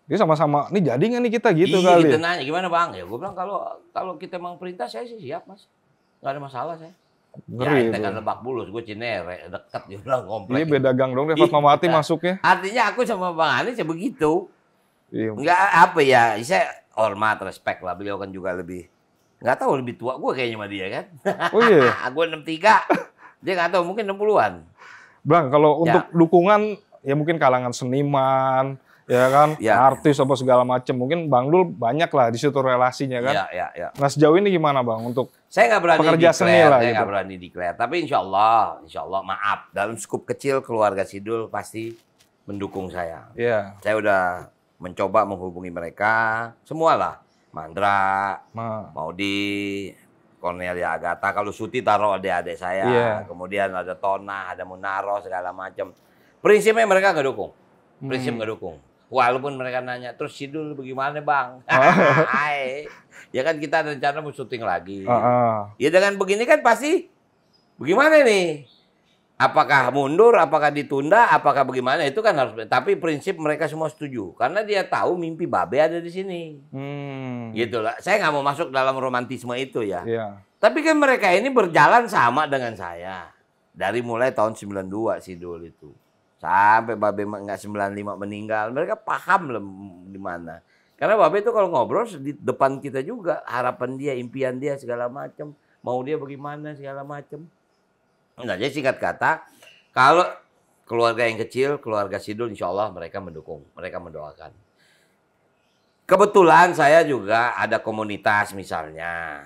Dia sama-sama, ini jadi nggak nih kita gitu Iyi, kali. Kita nanya
gimana bang? Ya gue bilang kalau kalau kita emang perintah saya sih siap mas, nggak ada masalah saya.
Ngeri ya, itu kan lebak
bulus, gue cinere, deket dia bilang komplek. Iya beda gang
dong deh, mati nah, iya. masuknya.
Artinya aku sama Bang Ani sih begitu. Iya. Enggak apa ya, saya hormat, respect lah. Beliau kan juga lebih, nggak tahu lebih tua gue kayaknya sama dia kan. Oh iya? [LAUGHS] gue 63, dia nggak tahu mungkin 60-an.
Bang, kalau ya. untuk dukungan ya mungkin kalangan seniman, ya kan ya. artis apa segala macam mungkin Bang Dul banyak lah di situ relasinya kan ya, ya, ya. nah sejauh ini gimana Bang untuk saya nggak berani pekerja declare, seni lah saya gitu? nggak gitu.
berani declare tapi insya Allah insya Allah maaf dalam skup kecil keluarga Sidul pasti mendukung saya ya. saya udah mencoba menghubungi mereka semua lah Mandra Ma. Maudi Cornelia Agata kalau Suti taruh adik-adik saya ya. kemudian ada Tona ada Munaro segala macam prinsipnya mereka nggak dukung prinsip hmm. nggak hmm. dukung Walaupun mereka nanya, terus Sidul bagaimana bang? [LAUGHS] Ah. ya kan kita rencana mau syuting lagi. Uh -uh. Ya dengan begini kan pasti bagaimana nih? Apakah mundur, apakah ditunda, apakah bagaimana itu kan harus. Tapi prinsip mereka semua setuju karena dia tahu mimpi Babe ada di sini. Hmm. Gitu lah. Saya nggak mau masuk dalam romantisme itu ya. Yeah. Tapi kan mereka ini berjalan sama dengan saya dari mulai tahun 92 Sidul itu. Sampai Babe nggak 95 meninggal, mereka paham lah di mana. Karena Babe itu kalau ngobrol di depan kita juga harapan dia, impian dia segala macam, mau dia bagaimana segala macam. Nah, jadi singkat kata, kalau keluarga yang kecil, keluarga Sidul insya Allah mereka mendukung, mereka mendoakan. Kebetulan saya juga ada komunitas misalnya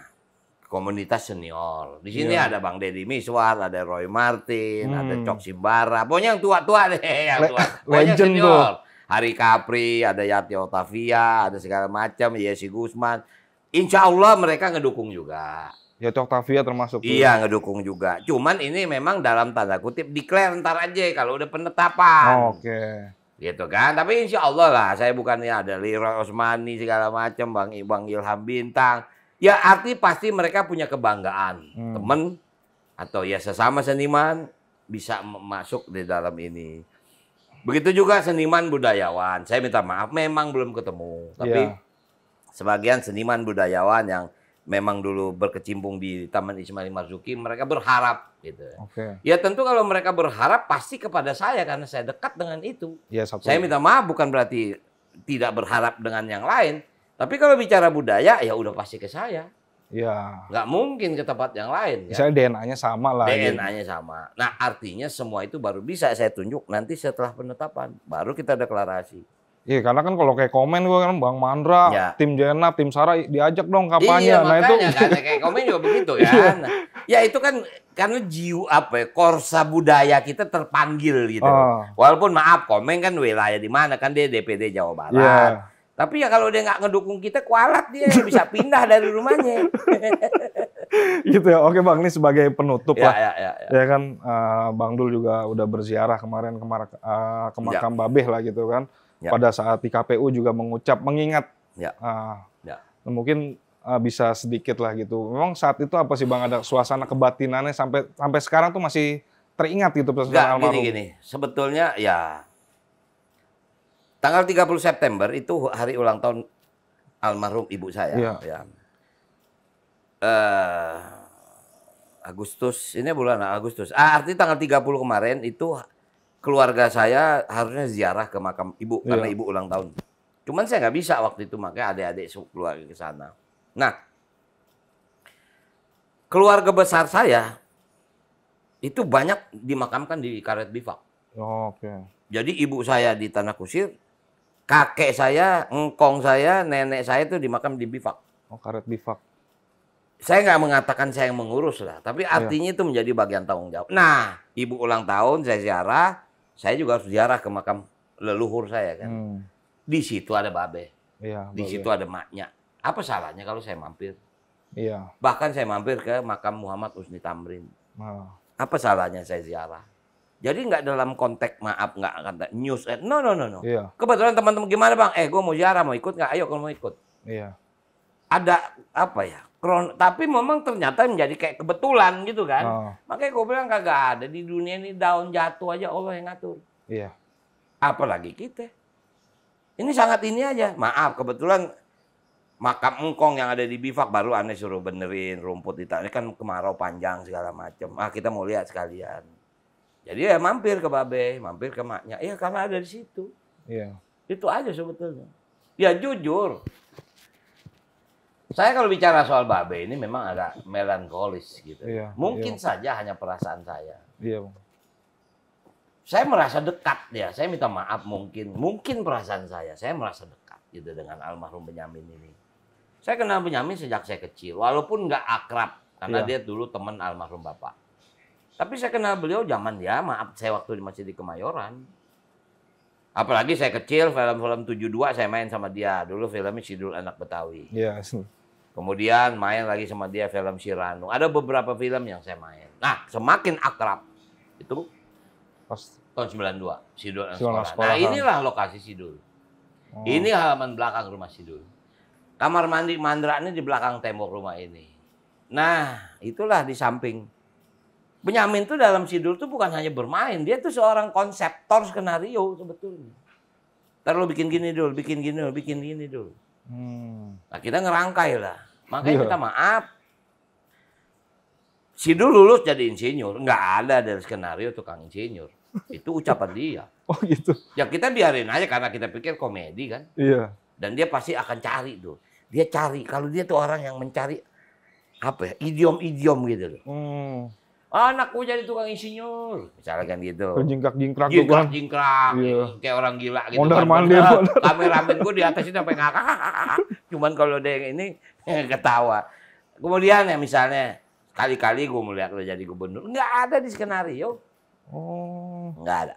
komunitas senior. Di sini yeah. ada Bang Deddy Miswar, ada Roy Martin, hmm. ada Cok Simbara. Pokoknya yang tua-tua deh, [LAUGHS] yang tua. Pokoknya senior. Hari Kapri, ada Yati Otavia, ada segala macam, Yesi Gusman. Insya Allah mereka ngedukung juga.
Ya Octavia termasuk. Iya juga. ngedukung juga.
Cuman ini memang dalam tanda kutip declare ntar aja kalau udah penetapan. Oh, Oke.
Okay.
Gitu kan. Tapi insya Allah lah saya bukannya ada Lira Osmani segala macam, Bang Ibang Ilham Bintang. Ya arti pasti mereka punya kebanggaan. Hmm. Temen atau ya sesama seniman bisa masuk di dalam ini. Begitu juga seniman budayawan. Saya minta maaf memang belum ketemu. Tapi yeah. sebagian seniman budayawan yang memang dulu berkecimpung di Taman Ismail Marzuki, mereka berharap gitu. Okay. Ya tentu kalau mereka berharap pasti kepada saya karena saya dekat dengan itu.
Yeah, saya minta
maaf bukan berarti tidak berharap dengan yang lain, tapi kalau bicara budaya ya udah pasti ke saya. Ya. Nggak mungkin ke tempat yang lain. Ya. Misalnya
DNA-nya sama lah. Ya. DNA-nya
sama. Nah artinya semua itu baru bisa saya tunjuk
nanti setelah penetapan. Baru kita deklarasi. Iya karena kan kalau kayak komen gue kan Bang Mandra, ya. tim Jena, tim Sara diajak dong kampanye. Iya, nah makanya, itu kan, kayak komen juga begitu ya. Iya. Nah, ya itu kan karena jiwa apa ya, korsa budaya
kita terpanggil gitu. Uh. Walaupun maaf komen kan wilayah di mana kan dia DPD Jawa Barat. Yeah tapi ya kalau dia nggak ngedukung kita, kualat dia bisa pindah dari rumahnya.
[LAUGHS] gitu ya. Oke Bang, ini sebagai penutup ya, lah. Ya, ya, ya. ya kan uh, Bang Dul juga udah berziarah kemarin ke, uh, ke ya. makam ya. Babeh lah gitu kan. Ya. Pada saat di KPU juga mengucap, mengingat. Ya. Uh, ya. Mungkin uh, bisa sedikit lah gitu. Memang saat itu apa sih Bang ada suasana kebatinannya sampai sampai sekarang tuh masih teringat gitu pesan almarhum. Gini, gini.
Sebetulnya ya Tanggal 30 September itu hari ulang tahun almarhum ibu saya. Iya. Ya. ya. Uh, Agustus, ini bulan Agustus. Ah, artinya tanggal 30 kemarin itu keluarga saya harusnya ziarah ke makam ibu ya. karena ibu ulang tahun. Cuman saya nggak bisa waktu itu makanya adik-adik keluarga ke sana. Nah, keluarga besar saya itu banyak dimakamkan di karet bivak. Oh, Oke. Okay. Jadi ibu saya di Tanah Kusir, kakek saya, engkong saya, nenek saya itu dimakam di bivak. Oh, karet bivak. Saya nggak mengatakan saya yang mengurus lah, tapi iya. artinya iya. itu menjadi bagian tanggung jawab. Nah, ibu ulang tahun saya ziarah, saya juga harus ziarah ke makam leluhur saya kan. Hmm. Di situ ada babe.
Iya, di babe. situ ada
maknya. Apa salahnya kalau saya mampir? Iya. Bahkan saya mampir ke makam Muhammad Usni Tamrin. Nah. Apa salahnya saya ziarah? Jadi nggak dalam konteks maaf nggak kata news. Eh, No no no no. Iya. Kebetulan teman-teman gimana bang? Eh gue mau jarah mau ikut nggak? Ayo kalau mau ikut. Iya. Ada apa ya? Kron, tapi memang ternyata menjadi kayak kebetulan gitu kan. Oh. Makanya gue bilang kagak ada di dunia ini daun jatuh aja Allah yang ngatur. Iya. Apalagi kita. Ini sangat ini aja. Maaf kebetulan makam engkong yang ada di bivak baru aneh suruh benerin rumput di tanah kan kemarau panjang segala macam. Ah kita mau lihat sekalian. Jadi ya mampir ke Babe, mampir ke maknya. Iya karena ada di situ. Iya. Itu aja sebetulnya. Ya jujur. Saya kalau bicara soal Babe ini memang agak melankolis gitu. Iya, Mungkin iya. saja hanya perasaan saya. Iya, saya merasa dekat ya. Saya minta maaf mungkin, mungkin perasaan saya. Saya merasa dekat gitu dengan almarhum Benyamin ini. Saya kenal Benyamin sejak saya kecil, walaupun nggak akrab karena iya. dia dulu teman almarhum bapak. Tapi saya kenal beliau zaman ya, maaf saya waktu masih di Kemayoran. Apalagi saya kecil, film-film 72 saya main sama dia. Dulu filmnya Sidul Anak Betawi. yes. Iya, Kemudian main lagi sama dia film Siranu. Ada beberapa film yang saya main. Nah, semakin akrab itu Pas. tahun 92, Sidul Anak nah, Sekolah. Sekolah. Nah, inilah lokasi Sidul. Oh. Ini halaman belakang rumah Sidul. Kamar mandi Mandra ini di belakang tembok rumah ini. Nah, itulah di samping Benyamin itu dalam Sidul tuh bukan hanya bermain, dia tuh seorang konseptor skenario sebetulnya. Ntar bikin gini dulu, bikin gini dulu, bikin gini dulu.
Hmm.
Nah kita ngerangkai lah. Makanya yeah. kita maaf. Sidul lulus jadi insinyur, nggak ada dari skenario tukang insinyur. Itu ucapan dia. [LAUGHS] Oh gitu. Ya kita biarin aja karena kita pikir komedi kan. Iya. Dan dia pasti akan cari tuh. Dia cari. Kalau dia tuh orang yang mencari apa ya idiom-idiom gitu loh. Hmm. Anakku jadi tukang insinyur. Misalnya gitu. gitu kan gitu. Jingkrak jingkrak tuh kan. Jingkrak yeah. kayak orang gila gitu. Mondar mandir. Kameramen gue di atas itu sampai ngakak. Cuman kalau dia yang ini [LAUGHS] ketawa. Kemudian ya misalnya kali-kali gue melihat lo jadi gubernur, nggak ada di skenario. Oh. Nggak ada.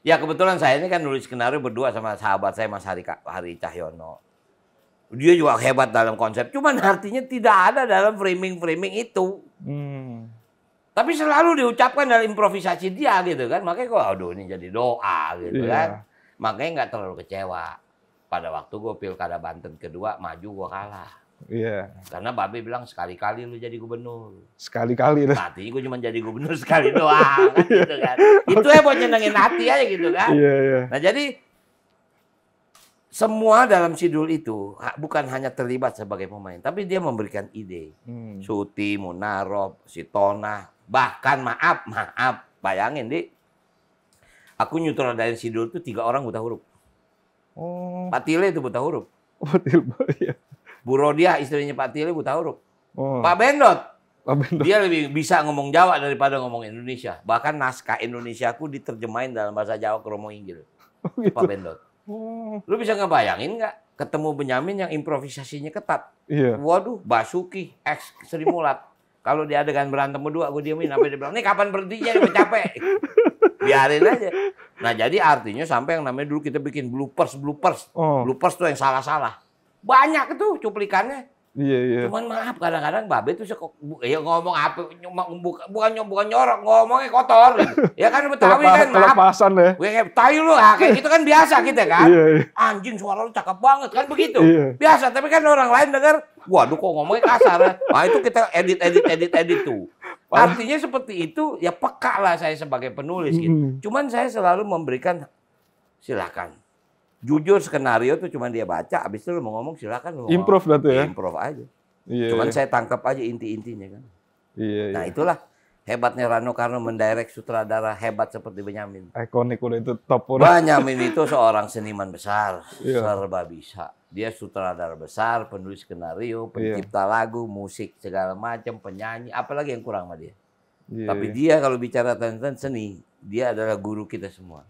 Ya kebetulan saya ini kan nulis skenario berdua sama sahabat saya Mas Hari, Hari Cahyono. Dia juga hebat dalam konsep, cuman artinya tidak ada dalam framing-framing itu.
Hmm.
Tapi selalu diucapkan dalam improvisasi dia gitu kan. Makanya kok aduh ini jadi doa gitu yeah. kan. Makanya nggak terlalu kecewa. Pada waktu gue pilkada Banten kedua maju gue kalah. Iya. Yeah. Karena Babi bilang sekali-kali lu jadi gubernur.
Sekali-kali.
Hati gue cuma jadi gubernur sekali doang
[LAUGHS] kan gitu kan. Iya.
Itu ya buat nyenengin hati aja gitu kan. Iya, yeah, iya. Yeah. Nah jadi semua dalam sidul itu bukan hanya terlibat sebagai pemain, tapi dia memberikan ide. Hmm. Suti, Munarop, Sitona, Bahkan maaf, maaf, bayangin di aku nyutradarain Sidul itu tiga orang buta huruf. Oh. Tile itu buta huruf. Patil, oh, iya. Bu Rodiah istrinya Tile buta huruf. Oh. Pak Bendot. Pak Bendot. Dia lebih bisa ngomong Jawa daripada ngomong Indonesia. Bahkan naskah Indonesia aku diterjemahin dalam bahasa Jawa ke Romo Inggil. Oh, gitu. Pak Bendot. Oh. Lu bisa ngebayangin nggak ketemu Benyamin yang improvisasinya ketat? Iya. Waduh, Basuki, ex Sri Mulat. Kalau dia adegan berantem berdua, gue diemin sampai dia bilang, ini kapan berhentinya, gue capek. Biarin aja. Nah jadi artinya sampai yang namanya dulu kita bikin bloopers, bloopers. Oh. Bloopers tuh yang salah-salah. Banyak tuh cuplikannya. Iya iya. Cuman maaf kadang-kadang Babe tuh suka ya ngomong apa bukan bukan bukan nyorok ngomongnya kotor. [LAUGHS] ya kan Betawi kan maaf.
Pasan ya. Gue
kayak tai lu ah kayak gitu kan biasa kita kan. Iya, yeah. Anjing suara lu cakep banget kan begitu. Yeah. Biasa tapi kan orang lain dengar waduh kok ngomongnya kasar. Ya? Nah itu kita edit edit edit edit tuh. Artinya seperti itu ya peka lah saya sebagai penulis gitu. Hmm. Cuman saya selalu memberikan silakan jujur skenario tuh cuma dia baca, abis itu lu mau ngomong silakan lu. Improve berarti ya? Improve aja. Yeah. Cuman iya. saya tangkap aja inti-intinya kan.
Iya, iya. nah iya. itulah
hebatnya Rano Karno mendirect sutradara hebat seperti Benyamin.
Ikonik udah itu top orang. Benyamin
itu seorang seniman besar, yeah. serba bisa. Dia sutradara besar, penulis skenario, iya. pencipta yeah. lagu, musik segala macam, penyanyi, apalagi yang kurang sama dia. Yeah. Tapi dia kalau bicara tentang seni, dia adalah guru kita semua.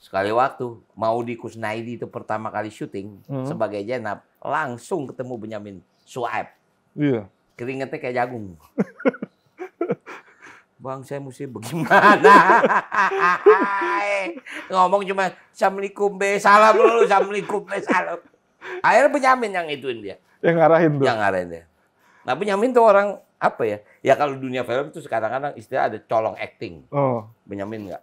Sekali waktu mau di Kusnaidi itu pertama kali syuting hmm. sebagai Jenab langsung ketemu Benyamin Suaib. Iya. Keringetnya kayak jagung. [LAUGHS] Bang saya mesti bagaimana? [LAUGHS] Ngomong cuma Assalamualaikum be salam dulu Assalamualaikum be salam. Akhirnya Benyamin yang ituin dia.
Yang ngarahin tuh. Yang ngarahin dia.
Nah Benyamin tuh orang apa ya? Ya kalau dunia film tuh sekarang kadang istilah ada colong acting. Oh. Benyamin enggak?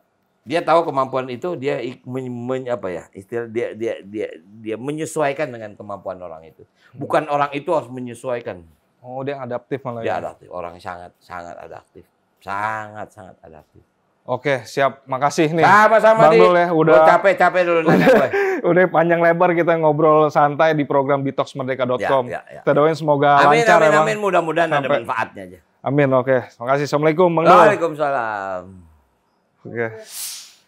dia tahu kemampuan itu dia men, men, apa ya istilah dia dia dia dia menyesuaikan dengan kemampuan orang itu hmm. bukan hmm. orang itu harus menyesuaikan oh dia adaptif malah dia ya. adaptif orang sangat sangat adaptif sangat sangat adaptif
Oke, siap. Makasih nih. Sama-sama Bang Dul ya, udah capek-capek dulu nanya [LAUGHS] udah panjang lebar kita ngobrol santai di program detoxmerdeka.com. Ya, ya, ya. Kita doain semoga amin, lancar amin, ya, Amin,
mudah-mudahan ada manfaatnya aja.
Amin, oke. Makasih. Assalamualaikum, Bang Dul.
Waalaikumsalam.
Oke.